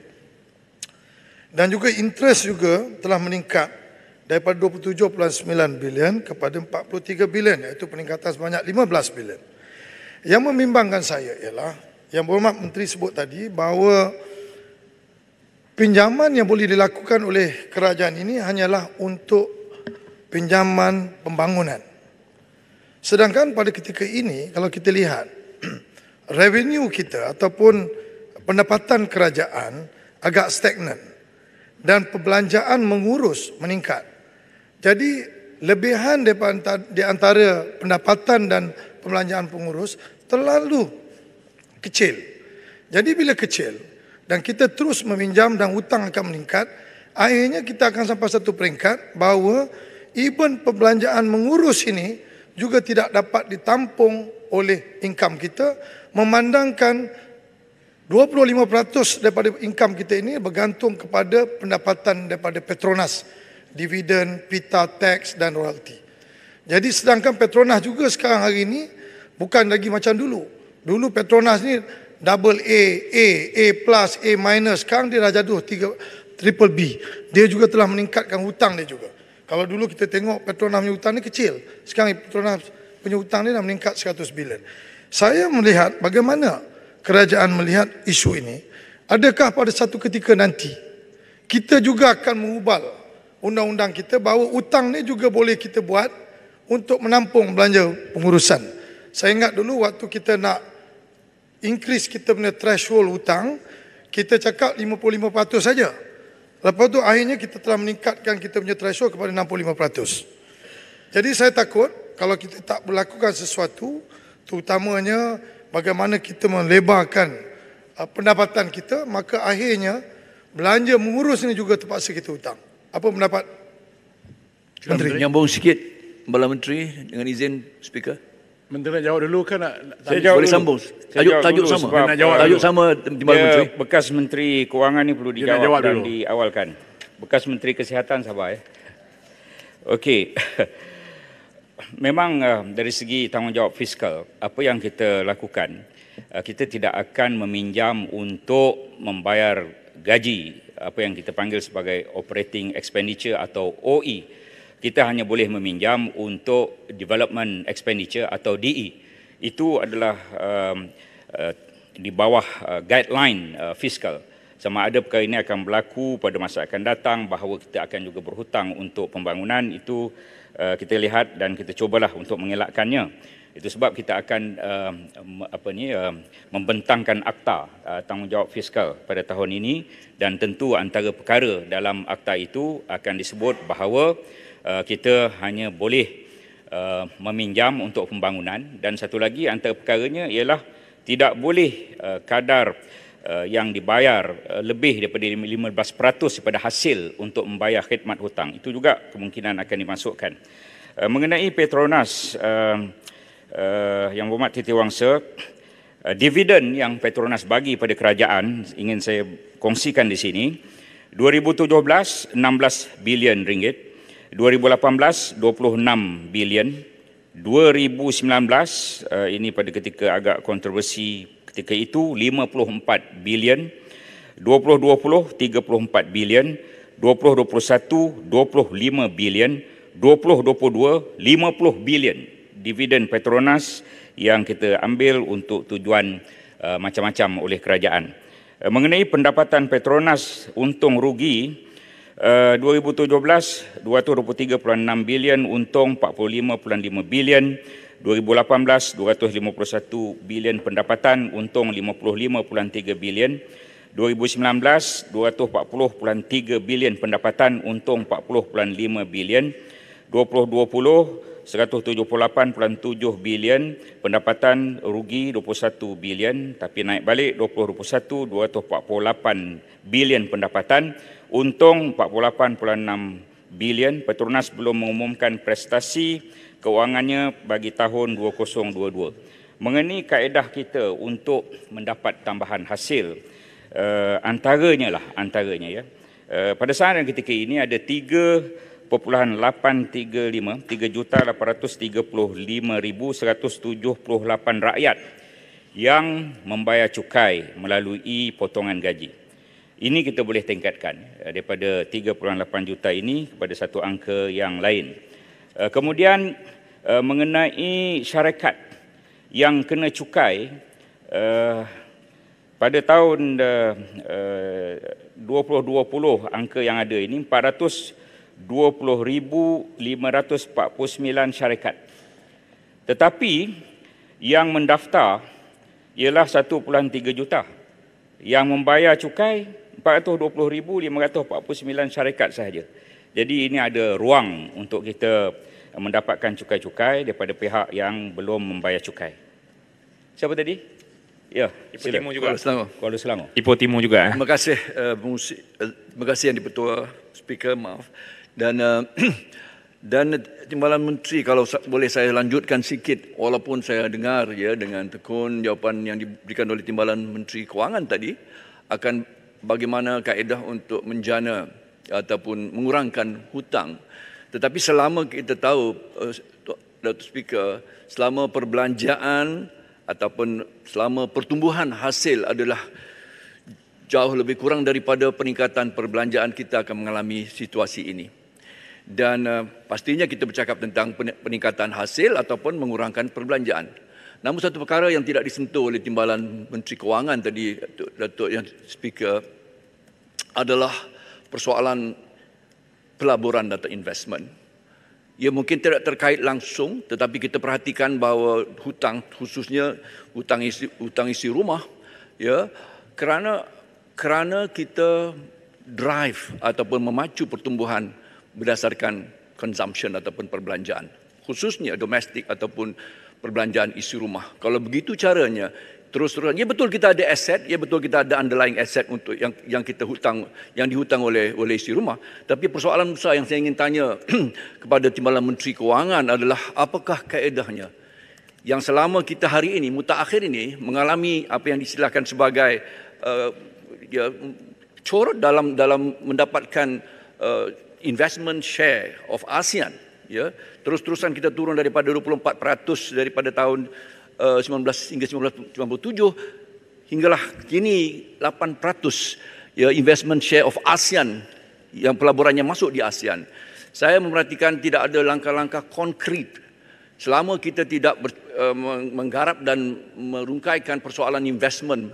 dan juga interest juga telah meningkat daripada 27.9 bilion kepada 43 bilion iaitu peningkatan sebanyak 15 bilion yang membimbangkan saya ialah yang berhormat menteri sebut tadi bahawa pinjaman yang boleh dilakukan oleh kerajaan ini hanyalah untuk pinjaman pembangunan. Sedangkan pada ketika ini kalau kita lihat <clears throat> revenue kita ataupun pendapatan kerajaan agak stagnan dan perbelanjaan mengurus meningkat. Jadi lebihan di antara pendapatan dan perbelanjaan pengurus terlalu kecil. Jadi bila kecil dan kita terus meminjam dan hutang akan meningkat, akhirnya kita akan sampai satu peringkat bahawa even perbelanjaan mengurus ini juga tidak dapat ditampung oleh income kita memandangkan 25% daripada income kita ini bergantung kepada pendapatan daripada Petronas dividen, pita, tax dan royalty. Jadi sedangkan Petronas juga sekarang hari ini Bukan lagi macam dulu. Dulu Petronas ni double A, A, A plus, A minus. Sekarang dia dah jaduh tiga, triple B. Dia juga telah meningkatkan hutang dia juga. Kalau dulu kita tengok Petronas punya hutang ni kecil. Sekarang Petronas punya hutang ni dah meningkat 100 bilion. Saya melihat bagaimana kerajaan melihat isu ini. Adakah pada satu ketika nanti kita juga akan mengubal undang-undang kita bahawa hutang ni juga boleh kita buat untuk menampung belanja pengurusan. Saya ingat dulu waktu kita nak increase kita punya threshold hutang, kita cakap 55% saja. Lepas tu akhirnya kita telah meningkatkan kita punya threshold kepada 65%. Jadi saya takut kalau kita tak melakukan sesuatu, terutamanya bagaimana kita melebarkan uh, pendapatan kita, maka akhirnya belanja mengurus ini juga terpaksa kita hutang. Apa pendapat Menteri? Menteri. Nyambung sikit, Bala Menteri, dengan izin Speaker. Menteri nak jawab dulu kan nak, saya jawab boleh sambung. Saya tajuk jawab tajuk sama. Nak jawab tajuk dulu. sama Timbal Menteri. Bekas Menteri Kewangan ni perlu dijawab dan dulu. diawalkan. Bekas Menteri Kesihatan sabar ya. Okey. <laughs> Memang uh, dari segi tanggungjawab fiskal, apa yang kita lakukan, uh, kita tidak akan meminjam untuk membayar gaji apa yang kita panggil sebagai operating expenditure atau OE kita hanya boleh meminjam untuk development expenditure atau DE. Itu adalah um, uh, di bawah uh, guideline uh, fiskal. Sama ada perkara ini akan berlaku pada masa akan datang bahawa kita akan juga berhutang untuk pembangunan itu uh, kita lihat dan kita cubalah untuk mengelakkannya. Itu sebab kita akan uh, apa ni uh, membentangkan akta uh, tanggungjawab fiskal pada tahun ini dan tentu antara perkara dalam akta itu akan disebut bahawa Eh, kita hanya boleh eh, meminjam untuk pembangunan dan satu lagi antara perkaranya ialah tidak boleh eh, kadar yang dibayar lebih daripada 15% daripada hasil untuk membayar khidmat hutang. Itu juga kemungkinan akan dimasukkan. Mengenai Petronas yang berhormat Titi Wangsa, dividen yang Petronas bagi pada kerajaan ingin saya kongsikan di sini 2017 16 bilion ringgit 2018 2018 26 bilion 2019 eh, ini pada ketika agak kontroversi ketika itu 54 bilion 2020 34 bilion 2021 25 bilion 2022 50 bilion dividen Petronas yang kita ambil untuk tujuan uh, macam-macam oleh kerajaan uh, mengenai pendapatan Petronas untung rugi uh, 2017 223.6 bilion untung 45.5 bilion 2018 251 bilion pendapatan untung 55.3 bilion 2019 240.3 bilion pendapatan untung 40.5 bilion 2020 178.7 bilion, pendapatan rugi 21 bilion tapi naik balik 2021 248 bilion pendapatan, untung 48.6 bilion. Petronas belum mengumumkan prestasi keuangannya bagi tahun 2022. Mengenai kaedah kita untuk mendapat tambahan hasil eh, antaranya lah antaranya ya. Eh, pada saat dan ketika ini ada tiga 3,835,178 rakyat yang membayar cukai melalui potongan gaji. Ini kita boleh tingkatkan eh, daripada 3.8 juta ini kepada satu angka yang lain. Eh, kemudian eh, mengenai syarikat yang kena cukai pada tahun 2020 angka yang ada ini 400 20,549 syarikat. Tetapi yang mendaftar ialah 1.3 juta. Yang membayar cukai 420,549 syarikat sahaja. Jadi ini ada ruang untuk kita mendapatkan cukai-cukai daripada pihak yang belum membayar cukai. Siapa tadi? Ya, Ipoh Timur juga. Kuala Selangor. Kuala Selangor. Ipoh Timur juga. Eh? Terima kasih, uh, terima kasih yang dipertua, Speaker, maaf dan eh, <clears throat> dan timbalan menteri kalau boleh saya lanjutkan sikit walaupun saya dengar ya dengan tekun jawapan yang diberikan oleh timbalan menteri kewangan tadi akan bagaimana kaedah untuk menjana ataupun mengurangkan hutang tetapi selama kita tahu eh, Dato Speaker selama perbelanjaan ataupun selama pertumbuhan hasil adalah jauh lebih kurang daripada peningkatan perbelanjaan kita akan mengalami situasi ini dan uh, pastinya kita bercakap tentang peningkatan hasil ataupun mengurangkan perbelanjaan. Namun satu perkara yang tidak disentuh oleh timbalan Menteri Kewangan tadi Datuk yang speaker adalah persoalan pelaburan data investment. Ia mungkin tidak terkait langsung tetapi kita perhatikan bahawa hutang khususnya hutang isi, hutang isi rumah ya kerana kerana kita drive ataupun memacu pertumbuhan berdasarkan consumption ataupun perbelanjaan khususnya domestik ataupun perbelanjaan isi rumah. Kalau begitu caranya terus-terusan. Ya betul kita ada aset, ya betul kita ada underlying aset untuk yang yang kita hutang yang dihutang oleh oleh isi rumah. Tapi persoalan besar yang saya ingin tanya <clears throat> kepada Timbalan Menteri Kewangan adalah apakah kaedahnya yang selama kita hari ini akhir ini mengalami apa yang disilakan sebagai uh, ya, corot dalam dalam mendapatkan eh, investment share of ASEAN ya terus-terusan kita turun daripada 24% daripada tahun uh, eh, 19 hingga 1997 hinggalah kini 8% ya investment share of ASEAN yang pelaburannya masuk di ASEAN. Saya memerhatikan tidak ada langkah-langkah konkret selama kita tidak ber, uh, menggarap dan merungkaikan persoalan investment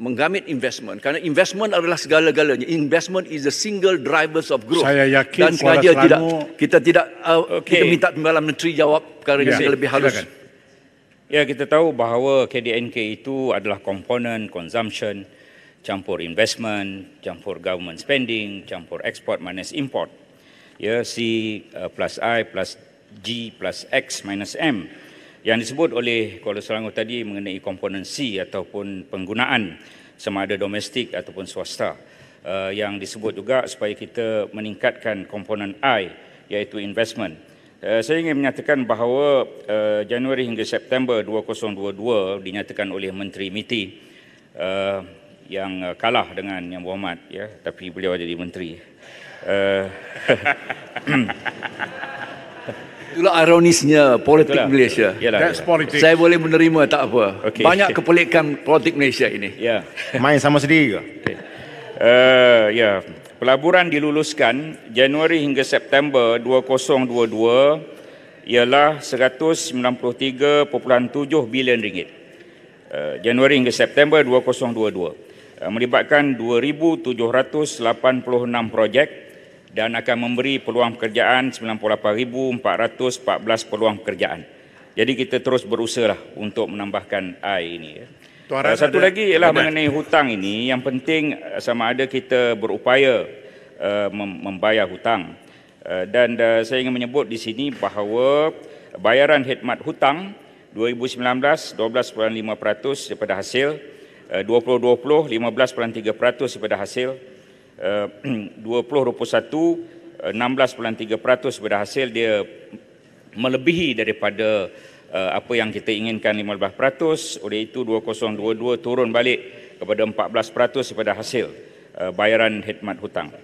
menggamit investment kerana investment adalah segala-galanya investment is the single drivers of growth saya yakin dan saya Selangor... tidak kita tidak uh, okay. kita minta timbalan menteri jawab perkara ya. yang lebih halus silakan. ya kita tahu bahawa KDNK itu adalah komponen consumption campur investment campur government spending campur export minus import ya c uh, plus i plus g plus x minus m yang disebut oleh Kuala Selangor tadi mengenai komponen C ataupun penggunaan sama ada domestik ataupun swasta uh, yang disebut juga supaya kita meningkatkan komponen I iaitu investment. Uh, saya ingin menyatakan bahawa uh, Januari hingga September 2022 dinyatakan oleh Menteri MITI yang kalah dengan Yang Berhormat ya tapi beliau jadi menteri. <laughs> <laughs> Itulah ironisnya politik Itulah. Malaysia. Yalah, That's yalah. politics. Saya boleh menerima tak apa. Okay. Banyak kepelikan politik Malaysia ini. Ya. Yeah. Main sama sedih. ke? Okay. Uh, ya. Yeah. Pelaburan diluluskan Januari hingga September 2022 ialah 193.7 bilion ringgit. Eh, Januari hingga September 2022 eh, melibatkan 2786 projek dan akan memberi peluang pekerjaan 98,414 peluang pekerjaan. Jadi kita terus berusaha untuk menambahkan air ini. Ya. Tuan eh, Satu ada lagi ialah benar. mengenai hutang ini. Yang penting eh, sama ada kita berupaya uh, membayar hutang. Uh, dan uh, saya ingin menyebut di sini bahawa bayaran khidmat hutang 2019 12.5% daripada hasil, uh, 2020 15.3% daripada hasil, 2021 uh, 16.3% berhasil dia melebihi daripada uh, apa yang kita inginkan 15% oleh itu 2022 turun balik kepada 14% daripada hasil uh, bayaran khidmat hutang.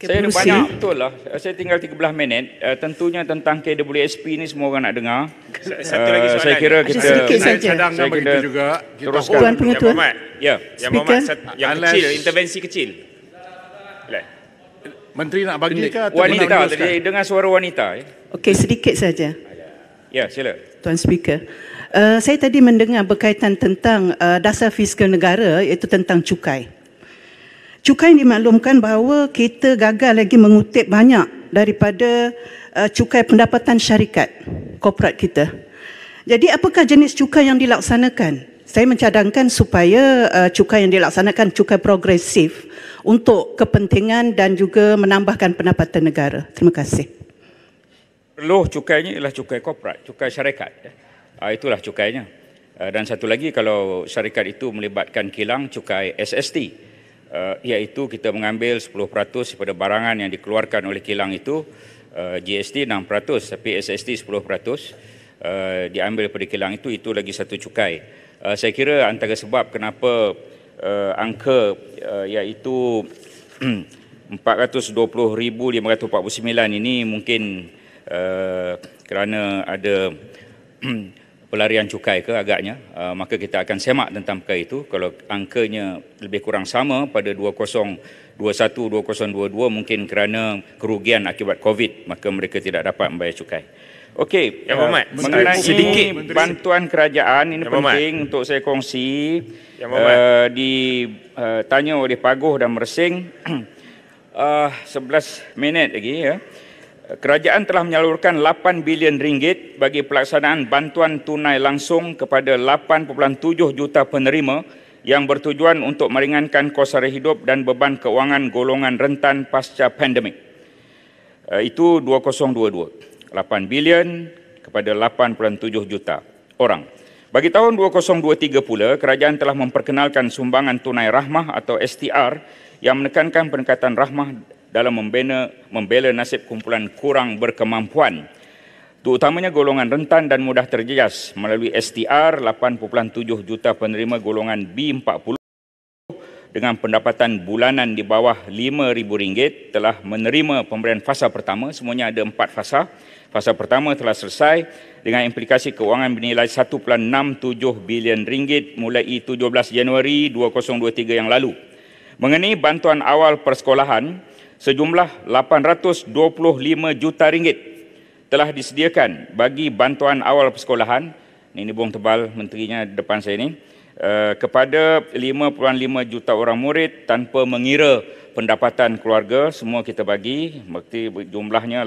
Saya ada banyak betul lah. Eh, saya tinggal 13 minit. Uh, tentunya tentang KWSP ni semua orang nak dengar. Uh, saya kira kita sedang saja. Saya kira juga. Kita teruskan. Tuan Pengetua. Ya. Yang, Mohd, yang kecil. Intervensi kecil. Menteri nak bagi ke atau wanita tadi dengan suara wanita ya. Okey sedikit saja. Ya, sila. Tuan Speaker. Uh, saya tadi mendengar berkaitan tentang uh, dasar fiskal negara iaitu tentang cukai. Cukai dimaklumkan bahawa kita gagal lagi mengutip banyak daripada uh, cukai pendapatan syarikat korporat kita. Jadi apakah jenis cukai yang dilaksanakan? saya mencadangkan supaya uh, cukai yang dilaksanakan cukai progresif untuk kepentingan dan juga menambahkan pendapatan negara. Terima kasih. Perlu cukainya ialah cukai korporat, cukai syarikat. Uh, itulah cukainya. Uh, dan satu lagi kalau syarikat itu melibatkan kilang cukai SST uh, ah, iaitu kita mengambil 10% daripada barangan yang dikeluarkan oleh kilang itu uh, GST 6% tapi SST 10% uh, diambil daripada kilang itu itu lagi satu cukai uh, saya kira antara sebab kenapa uh, angka uh, iaitu 420549 <clears throat> ini mungkin uh, kerana ada <clears throat> pelarian cukai ke agaknya uh, maka kita akan semak tentang perkara itu kalau angkanya lebih kurang sama pada 2021 2022 mungkin kerana kerugian akibat covid maka mereka tidak dapat membayar cukai Okey, Ya, mengenai sedikit bantuan kerajaan ini Yang ya, penting Muhammad. untuk saya kongsi. Yang ya, Uh, eh, di uh, tanya oleh Paguh dan Mersing uh, <clears throat> eh, 11 minit lagi ya. Kerajaan telah menyalurkan 8 bilion ringgit bagi pelaksanaan bantuan tunai langsung kepada 8.7 juta penerima yang bertujuan untuk meringankan kos hara hidup dan beban kewangan golongan rentan pasca pandemik. Uh, itu 2022. 8 bilion kepada 8.7 juta orang. Bagi tahun 2023 pula, kerajaan telah memperkenalkan sumbangan tunai rahmah atau STR yang menekankan pendekatan rahmah dalam membina membela nasib kumpulan kurang berkemampuan. Terutamanya golongan rentan dan mudah terjejas melalui STR 8.7 juta penerima golongan B40 dengan pendapatan bulanan di bawah RM5,000 telah menerima pemberian fasa pertama, semuanya ada empat fasa Fasa pertama telah selesai dengan implikasi kewangan bernilai 1.67 bilion ringgit mulai 17 Januari 2023 yang lalu. Mengenai bantuan awal persekolahan sejumlah 825 juta ringgit telah disediakan bagi bantuan awal persekolahan ini bong tebal menterinya depan saya ini eh, kepada 5.5 juta orang murid tanpa mengira pendapatan keluarga semua kita bagi bermakna jumlahnya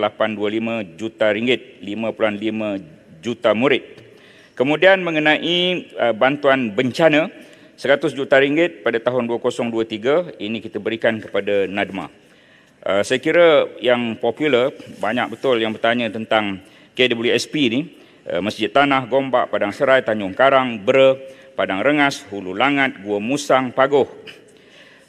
825 juta ringgit 5.5 juta murid kemudian mengenai uh, bantuan bencana 100 juta ringgit pada tahun 2023 ini kita berikan kepada Nadma uh, saya kira yang popular banyak betul yang bertanya tentang KWSP ini uh, Masjid Tanah Gombak Padang Serai Tanjung Karang Bre, Padang Rengas Hulu Langat Gua Musang Pagoh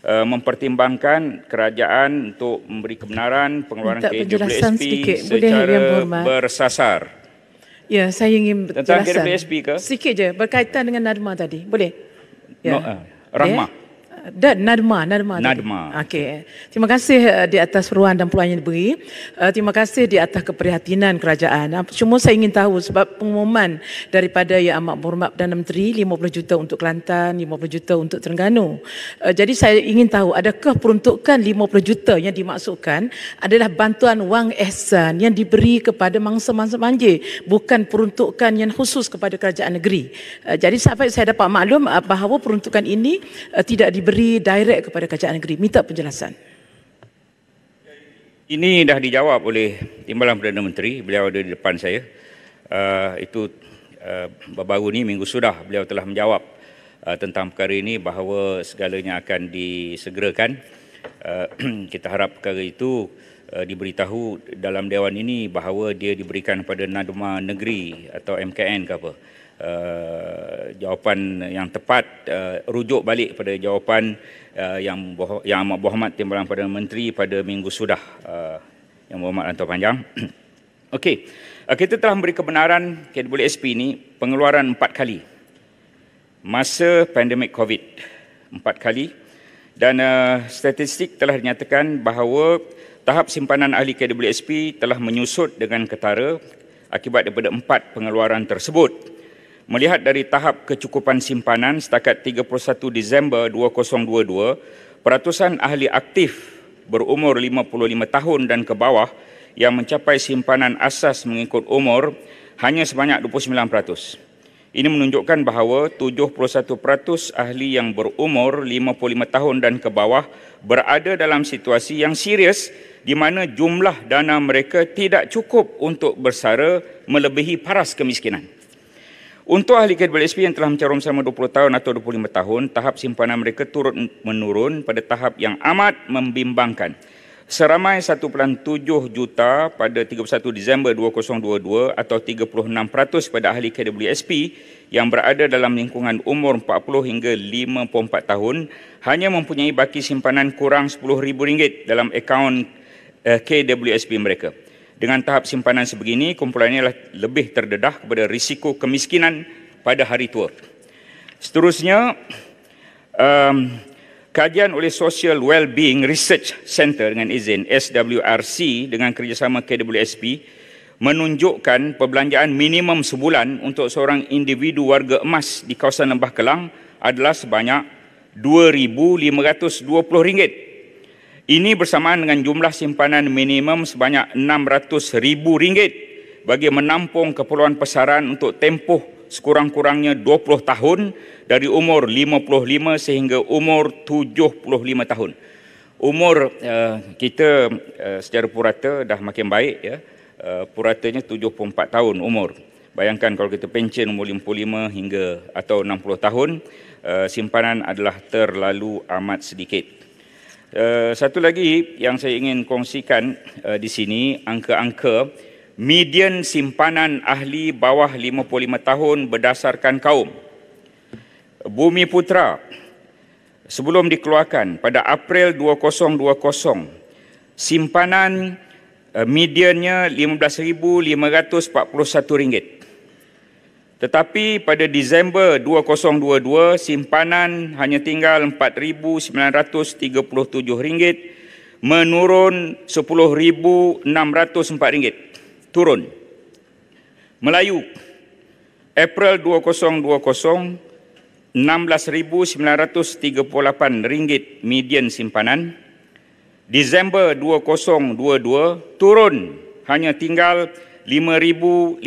uh, mempertimbangkan kerajaan untuk memberi kebenaran pengeluaran KWSP secara bersasar. Ya, saya ingin berjelasan. Tentang KWSP ke? Sikit je berkaitan dengan Narma tadi. Boleh? Ya. No, uh, eh, Rahmah. Eh? Yeah dan Nadma, Nadma. Nadma. Okey. Terima kasih eh, di atas ruang dan peluang yang diberi. Eh, terima kasih di atas keprihatinan kerajaan. Ah, cuma saya ingin tahu sebab pengumuman daripada Yang Amat Berhormat Perdana Menteri 50 juta untuk Kelantan, 50 juta untuk Terengganu. Eh, jadi saya ingin tahu adakah peruntukan 50 juta yang dimaksudkan adalah bantuan wang ihsan yang diberi kepada mangsa-mangsa banjir, bukan peruntukan yang khusus kepada kerajaan negeri. Jadi sampai saya dapat maklum bahawa peruntukan ini tidak diberi beri direct kepada kerajaan negeri minta penjelasan. Ini dah dijawab oleh Timbalan Perdana Menteri, beliau ada di depan saya. Uh, itu uh, baru ni minggu sudah beliau telah menjawab uh, tentang perkara ini bahawa segalanya akan disegerakan. Uh, <clears throat> kita harap perkara itu uh, diberitahu dalam dewan ini bahawa dia diberikan kepada Naduma Negeri atau MKN ke apa. Eh, jawapan yang tepat uh, rujuk balik pada jawapan uh, yang boh- yang amat berhormat timbalan Perdana Menteri pada minggu sudah uh, yang berhormat dan panjang. <clears throat> Okey. Uh, kita telah memberi kebenaran KWSP ini pengeluaran empat kali masa pandemik COVID empat kali dan uh, statistik telah dinyatakan bahawa tahap simpanan ahli KWSP telah menyusut dengan ketara akibat daripada empat pengeluaran tersebut melihat dari tahap kecukupan simpanan setakat 31 Disember 2022, peratusan ahli aktif berumur 55 tahun dan ke bawah yang mencapai simpanan asas mengikut umur hanya sebanyak 29%. Ini menunjukkan bahawa 71% ahli yang berumur 55 tahun dan ke bawah berada dalam situasi yang serius di mana jumlah dana mereka tidak cukup untuk bersara melebihi paras kemiskinan. Untuk ahli kabel SP yang telah mencarum selama 20 tahun atau 25 tahun, tahap simpanan mereka turut menurun pada tahap yang amat membimbangkan. Seramai 1.7 juta pada 31 Disember 2022 atau 36% pada ahli KWSP yang berada dalam lingkungan umur 40 hingga 54 tahun hanya mempunyai baki simpanan kurang RM10,000 dalam akaun eh, KWSP mereka. Dengan tahap simpanan sebegini, kumpulan ini adalah lebih terdedah kepada risiko kemiskinan pada hari tua. Seterusnya, um, kajian oleh Social Wellbeing Research Center dengan izin SWRC dengan kerjasama KWSP menunjukkan perbelanjaan minimum sebulan untuk seorang individu warga emas di kawasan Lembah Kelang adalah sebanyak RM2,520 ini bersamaan dengan jumlah simpanan minimum sebanyak rm ringgit bagi menampung keperluan pesaran untuk tempoh sekurang-kurangnya 20 tahun dari umur 55 sehingga umur 75 tahun. Umur uh, kita uh, secara purata dah makin baik ya. Uh, puratanya 74 tahun umur. Bayangkan kalau kita pencen umur 55 hingga atau 60 tahun, uh, simpanan adalah terlalu amat sedikit. Eh, satu lagi yang saya ingin kongsikan uh, di sini angka-angka median simpanan ahli bawah 55 tahun berdasarkan kaum. Bumi Putra sebelum dikeluarkan pada April 2020 simpanan uh, mediannya 15541 ringgit. Tetapi pada Disember 2022, simpanan hanya tinggal RM4,937 menurun RM10,604. Turun. Melayu, April 2020, 16,938 ringgit median simpanan. Disember 2022 turun hanya tinggal 5,529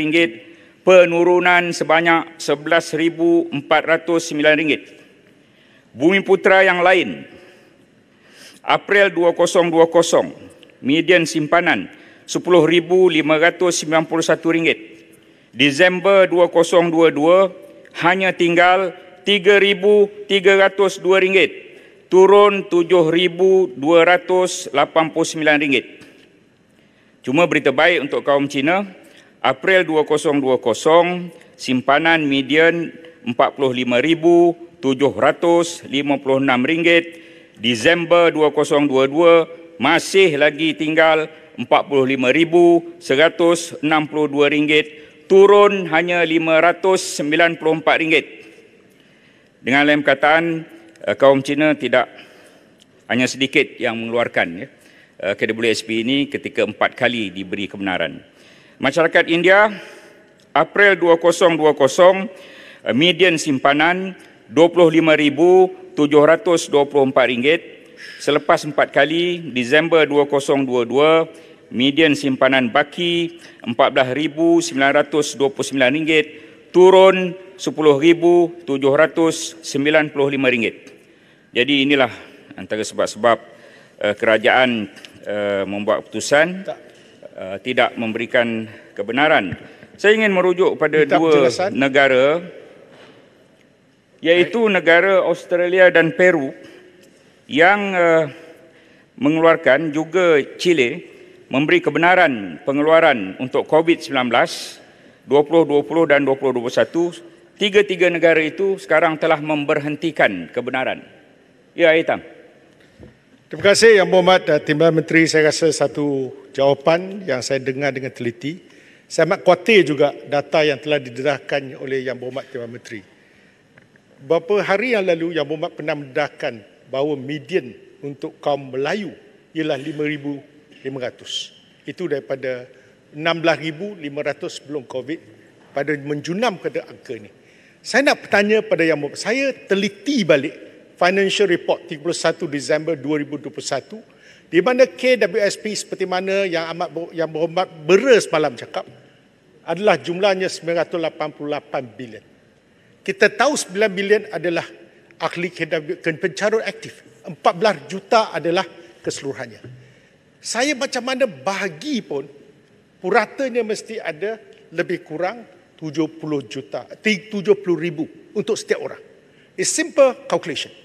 ringgit, penurunan sebanyak 11,409 ringgit. Bumi Putra yang lain April 2020 median simpanan 10,591 ringgit. Disember 2022 hanya tinggal 3,302 ringgit, turun 7,289 ringgit. Cuma berita baik untuk kaum Cina, April 2020, simpanan median RM45,756. Disember 2022, masih lagi tinggal RM45,162. Turun hanya RM594. Dengan lain perkataan, eh, kaum Cina tidak hanya sedikit yang mengeluarkan. Ya. Eh, KWSP ini ketika empat kali diberi kebenaran. Masyarakat India, April 2020, eh, median simpanan RM25,724 selepas empat kali, Disember 2022, median simpanan baki RM14,929 turun RM10,795. Jadi inilah antara sebab-sebab eh, kerajaan Eh, membuat keputusan uh, tidak memberikan kebenaran. Saya ingin merujuk pada Minta dua penjelasan. negara iaitu Baik. negara Australia dan Peru yang uh, mengeluarkan juga Chile memberi kebenaran pengeluaran untuk COVID-19 2020 dan 2021 tiga-tiga negara itu sekarang telah memberhentikan kebenaran. Ya, Itam. Terima kasih Yang Berhormat eh, Timbalan Menteri. Saya rasa satu jawapan yang saya dengar dengan teliti. Saya amat kuatir juga data yang telah didedahkan oleh Yang Berhormat Timbalan Menteri. Beberapa hari yang lalu Yang Berhormat pernah mendedahkan bahawa median untuk kaum Melayu ialah 5,500. Itu daripada 16,500 sebelum COVID pada menjunam kepada angka ini. Saya nak bertanya pada Yang Berhormat, saya teliti balik financial report 31 Disember 2021 di mana KWSP seperti mana yang amat yang berhormat beres malam cakap adalah jumlahnya 988 bilion. Kita tahu 9 bilion adalah ahli KW, pencarut aktif. 14 juta adalah keseluruhannya. Saya macam mana bahagi pun puratanya mesti ada lebih kurang 70 juta, 70 ribu untuk setiap orang. It's simple calculation.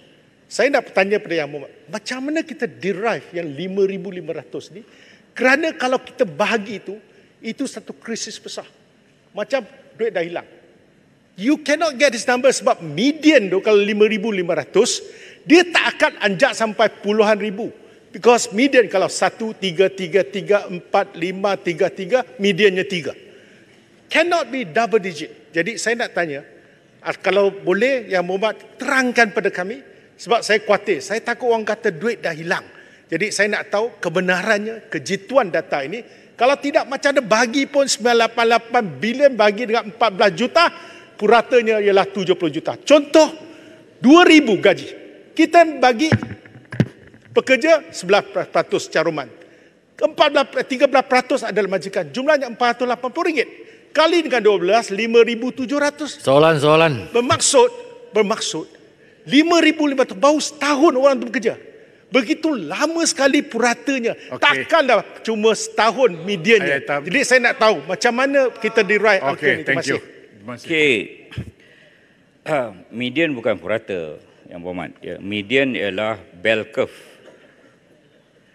Saya nak tanya pada yang Muhammad, macam mana kita derive yang 5,500 ni? Kerana kalau kita bahagi itu, itu satu krisis besar. Macam duit dah hilang. You cannot get this number sebab median tu kalau 5,500, dia tak akan anjak sampai puluhan ribu. Because median kalau 1, 3, 3, 3, 4, 5, 3, mediannya 3. Cannot be double digit. Jadi saya nak tanya, ah, kalau boleh yang Muhammad terangkan pada kami, sebab saya khawatir, saya takut orang kata duit dah hilang. Jadi saya nak tahu kebenarannya, kejituan data ini. Kalau tidak macam ada bagi pun 988 bilion bagi dengan 14 juta, puratanya ialah 70 juta. Contoh, 2,000 gaji. Kita bagi pekerja 11% caruman. 14, 13% adalah majikan. Jumlahnya RM480. Kali dengan 12, RM5,700. Soalan, soalan. Bermaksud, bermaksud, 5,500 baru setahun orang tu bekerja. Begitu lama sekali puratanya. Okay. Takkan dah cuma setahun mediannya. Jadi saya nak tahu macam mana kita derive. Okay, okay thank masih. you. Okay. <clears throat> Median bukan purata yang berhormat. Ya, median ialah bell curve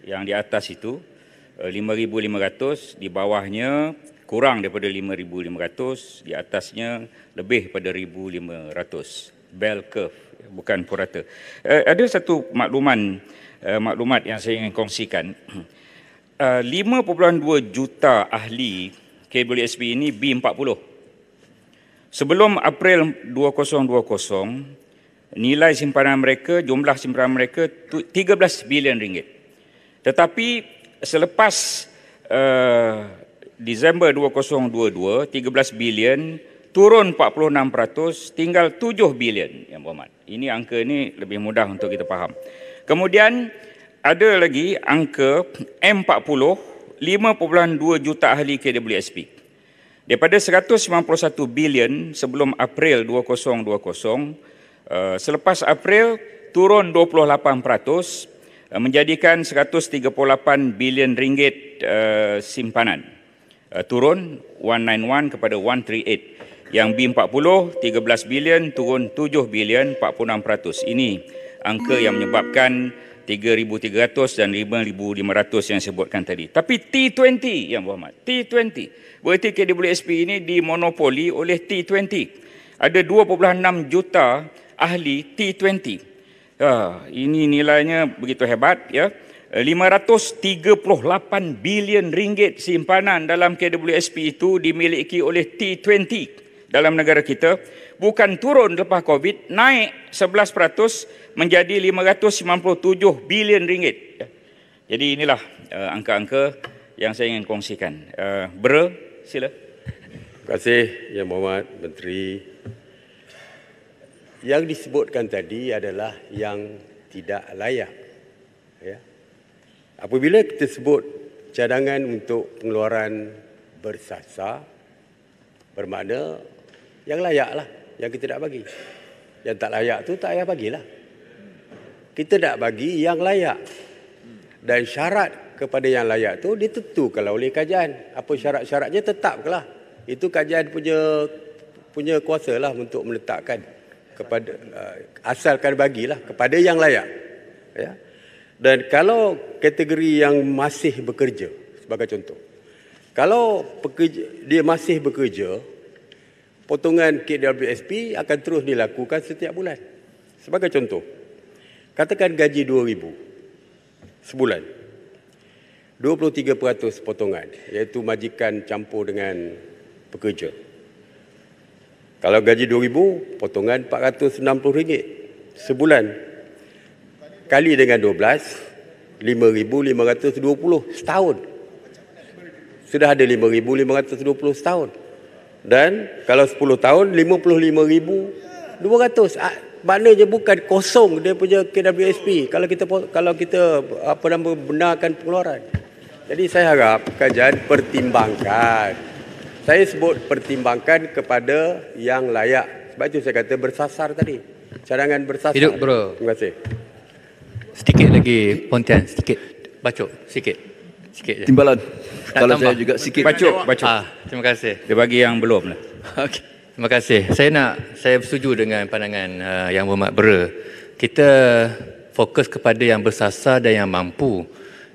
yang di atas itu 5,500 eh, di bawahnya kurang daripada 5,500 di atasnya lebih daripada 1,500 bell curve bukan purata. Uh, eh, ada satu makluman uh, maklumat yang saya ingin kongsikan. Uh, <clears throat> eh, 5.2 juta ahli kabel ini B40. Sebelum April 2020, nilai simpanan mereka, jumlah simpanan mereka 13 bilion ringgit. Tetapi selepas uh, Disember 2022, 13 bilion ringgit turun 46% tinggal 7 bilion yang berhormat. Ini angka ini lebih mudah untuk kita faham. Kemudian ada lagi angka M40 5.2 juta ahli KWSP. Daripada 191 bilion sebelum April 2020, uh, eh, selepas April turun 28% uh, eh, menjadikan 138 bilion ringgit uh, simpanan. Uh, turun 191 kepada 138 yang B40, 13 bilion turun 7 bilion 46%. Ini angka yang menyebabkan 3,300 dan 5,500 yang sebutkan tadi. Tapi T20, yang berhormat, T20. Berarti KWSP ini dimonopoli oleh T20. Ada 2.6 juta ahli T20. Ah, ya, ini nilainya begitu hebat. ya. 538 bilion ringgit simpanan dalam KWSP itu dimiliki oleh T20 dalam negara kita bukan turun lepas COVID, naik 11% menjadi 597 bilion ringgit. Ya. Jadi inilah uh, angka-angka yang saya ingin kongsikan. Uh, eh, Bro, sila. Terima kasih, Yang Muhammad, Menteri. Yang disebutkan tadi adalah yang tidak layak. Ya. Apabila kita sebut cadangan untuk pengeluaran bersasar, bermakna yang layak lah yang kita nak bagi. Yang tak layak tu tak payah bagilah. Kita nak bagi yang layak. Dan syarat kepada yang layak tu kalau oleh kajian. Apa syarat-syaratnya tetap tetaplah. Itu kajian punya punya kuasa lah untuk meletakkan kepada eh, asalkan bagilah kepada yang layak. Ya. Dan kalau kategori yang masih bekerja sebagai contoh. Kalau pekerja, dia masih bekerja, potongan KWSP akan terus dilakukan setiap bulan. Sebagai contoh, katakan gaji RM2,000 sebulan. 23% potongan iaitu majikan campur dengan pekerja. Kalau gaji RM2,000, potongan RM460 sebulan. Kali dengan 12, RM5,520 setahun. Sudah ada RM5,520 setahun dan kalau 10 tahun 55200 ah, maknanya bukan kosong dia punya KWSP kalau kita kalau kita apa nama benarkan pengeluaran jadi saya harap kajian pertimbangkan saya sebut pertimbangkan kepada yang layak sebab itu saya kata bersasar tadi cadangan bersasar hidup bro terima kasih sedikit lagi Pontian sedikit bacok sedikit, sedikit. je. timbalan kalau tambah. saya juga sikit baca ah, terima kasih dia bagi yang belum lah okay. terima kasih saya nak saya bersetuju dengan pandangan uh, yang berhormat bera kita fokus kepada yang bersasar dan yang mampu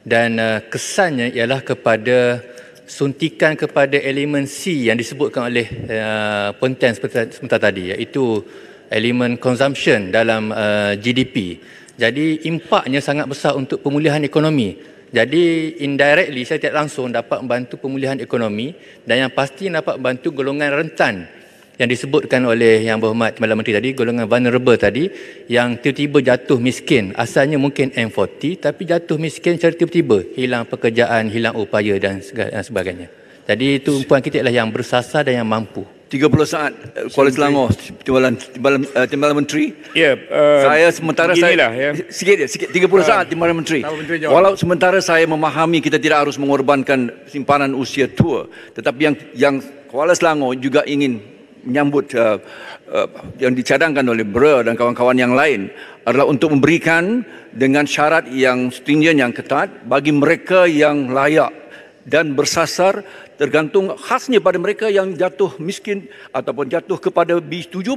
dan uh, kesannya ialah kepada suntikan kepada elemen C yang disebutkan oleh uh, Pontian sebentar, sebentar tadi iaitu elemen consumption dalam uh, GDP. Jadi impaknya sangat besar untuk pemulihan ekonomi. Jadi indirectly saya tidak langsung dapat membantu pemulihan ekonomi dan yang pasti dapat membantu golongan rentan yang disebutkan oleh Yang Berhormat Timbalan Menteri tadi, golongan vulnerable tadi yang tiba-tiba jatuh miskin. Asalnya mungkin M40 tapi jatuh miskin secara tiba-tiba. Hilang pekerjaan, hilang upaya dan sebagainya. Jadi itu umpuan kita ialah yang bersasar dan yang mampu. 30 saat eh, Kuala Selangor timbalan timbalan, uh, timbalan menteri. Yeah, ya, uh, saya sementara saya ya. <laughs> sikit je, 30 uh, eh, saat timbalan menteri. Walau sementara saya memahami kita tidak harus mengorbankan simpanan usia tua, tetapi yang yang Kuala Selangor juga ingin menyambut uh, uh, yang dicadangkan oleh Bro dan kawan-kawan yang lain adalah untuk memberikan dengan syarat yang stringent yang ketat bagi mereka yang layak dan bersasar tergantung khasnya pada mereka yang jatuh miskin ataupun jatuh kepada B70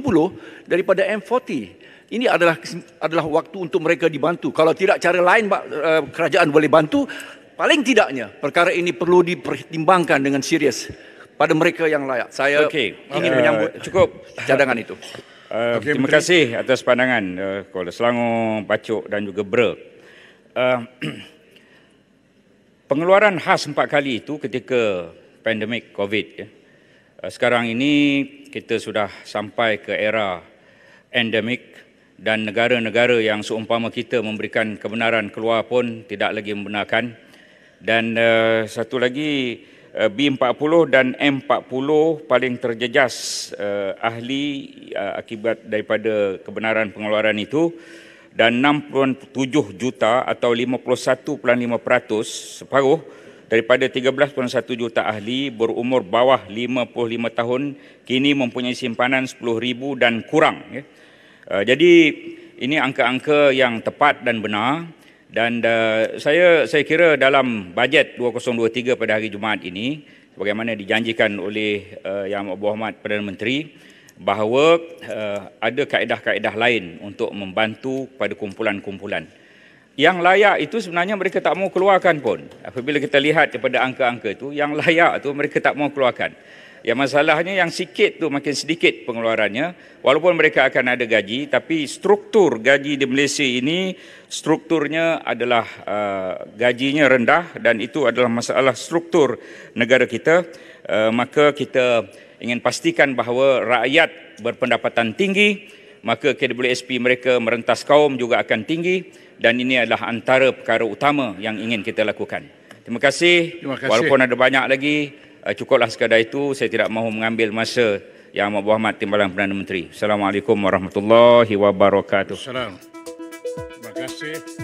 daripada M40. Ini adalah adalah waktu untuk mereka dibantu. Kalau tidak cara lain eh, kerajaan boleh bantu, paling tidaknya perkara ini perlu dipertimbangkan dengan serius pada mereka yang layak. Saya okay. ingin uh, menyambut cukup cadangan itu. Uh, eh, okay, terima Menteri. kasih atas pandangan uh, Kuala Selangor, Pacuk dan juga Bre. Uh, <clears throat> pengeluaran khas empat kali itu ketika pandemik COVID. Ya. Eh, sekarang ini kita sudah sampai ke era endemik dan negara-negara yang seumpama kita memberikan kebenaran keluar pun tidak lagi membenarkan. Dan eh, satu lagi eh, B40 dan M40 paling terjejas ahli akibat daripada kebenaran pengeluaran itu dan 67 juta atau 51.5% separuh daripada 13.1 juta ahli berumur bawah 55 tahun kini mempunyai simpanan 10,000 dan kurang. Ya. Eh, jadi ini angka-angka yang tepat dan benar dan eh, saya saya kira dalam bajet 2023 pada hari Jumaat ini bagaimana dijanjikan oleh eh, Yang Berhormat Perdana Menteri bahawa ada kaedah-kaedah lain untuk membantu pada kumpulan-kumpulan yang layak itu sebenarnya mereka tak mau keluarkan pun. Apabila kita lihat daripada angka-angka itu, yang layak itu mereka tak mau keluarkan. Yang masalahnya yang sikit tu makin sedikit pengeluarannya walaupun mereka akan ada gaji tapi struktur gaji di Malaysia ini strukturnya adalah uh, gajinya rendah dan itu adalah masalah struktur negara kita uh, maka kita ingin pastikan bahawa rakyat berpendapatan tinggi maka KWSP mereka merentas kaum juga akan tinggi dan ini adalah antara perkara utama yang ingin kita lakukan. Terima kasih. Terima kasih. Walaupun ada banyak lagi, eh, cukuplah sekadar itu. Saya tidak mahu mengambil masa yang Amat Berhormat Timbalan Perdana Menteri. Assalamualaikum warahmatullahi wabarakatuh. Assalamualaikum. Terima kasih.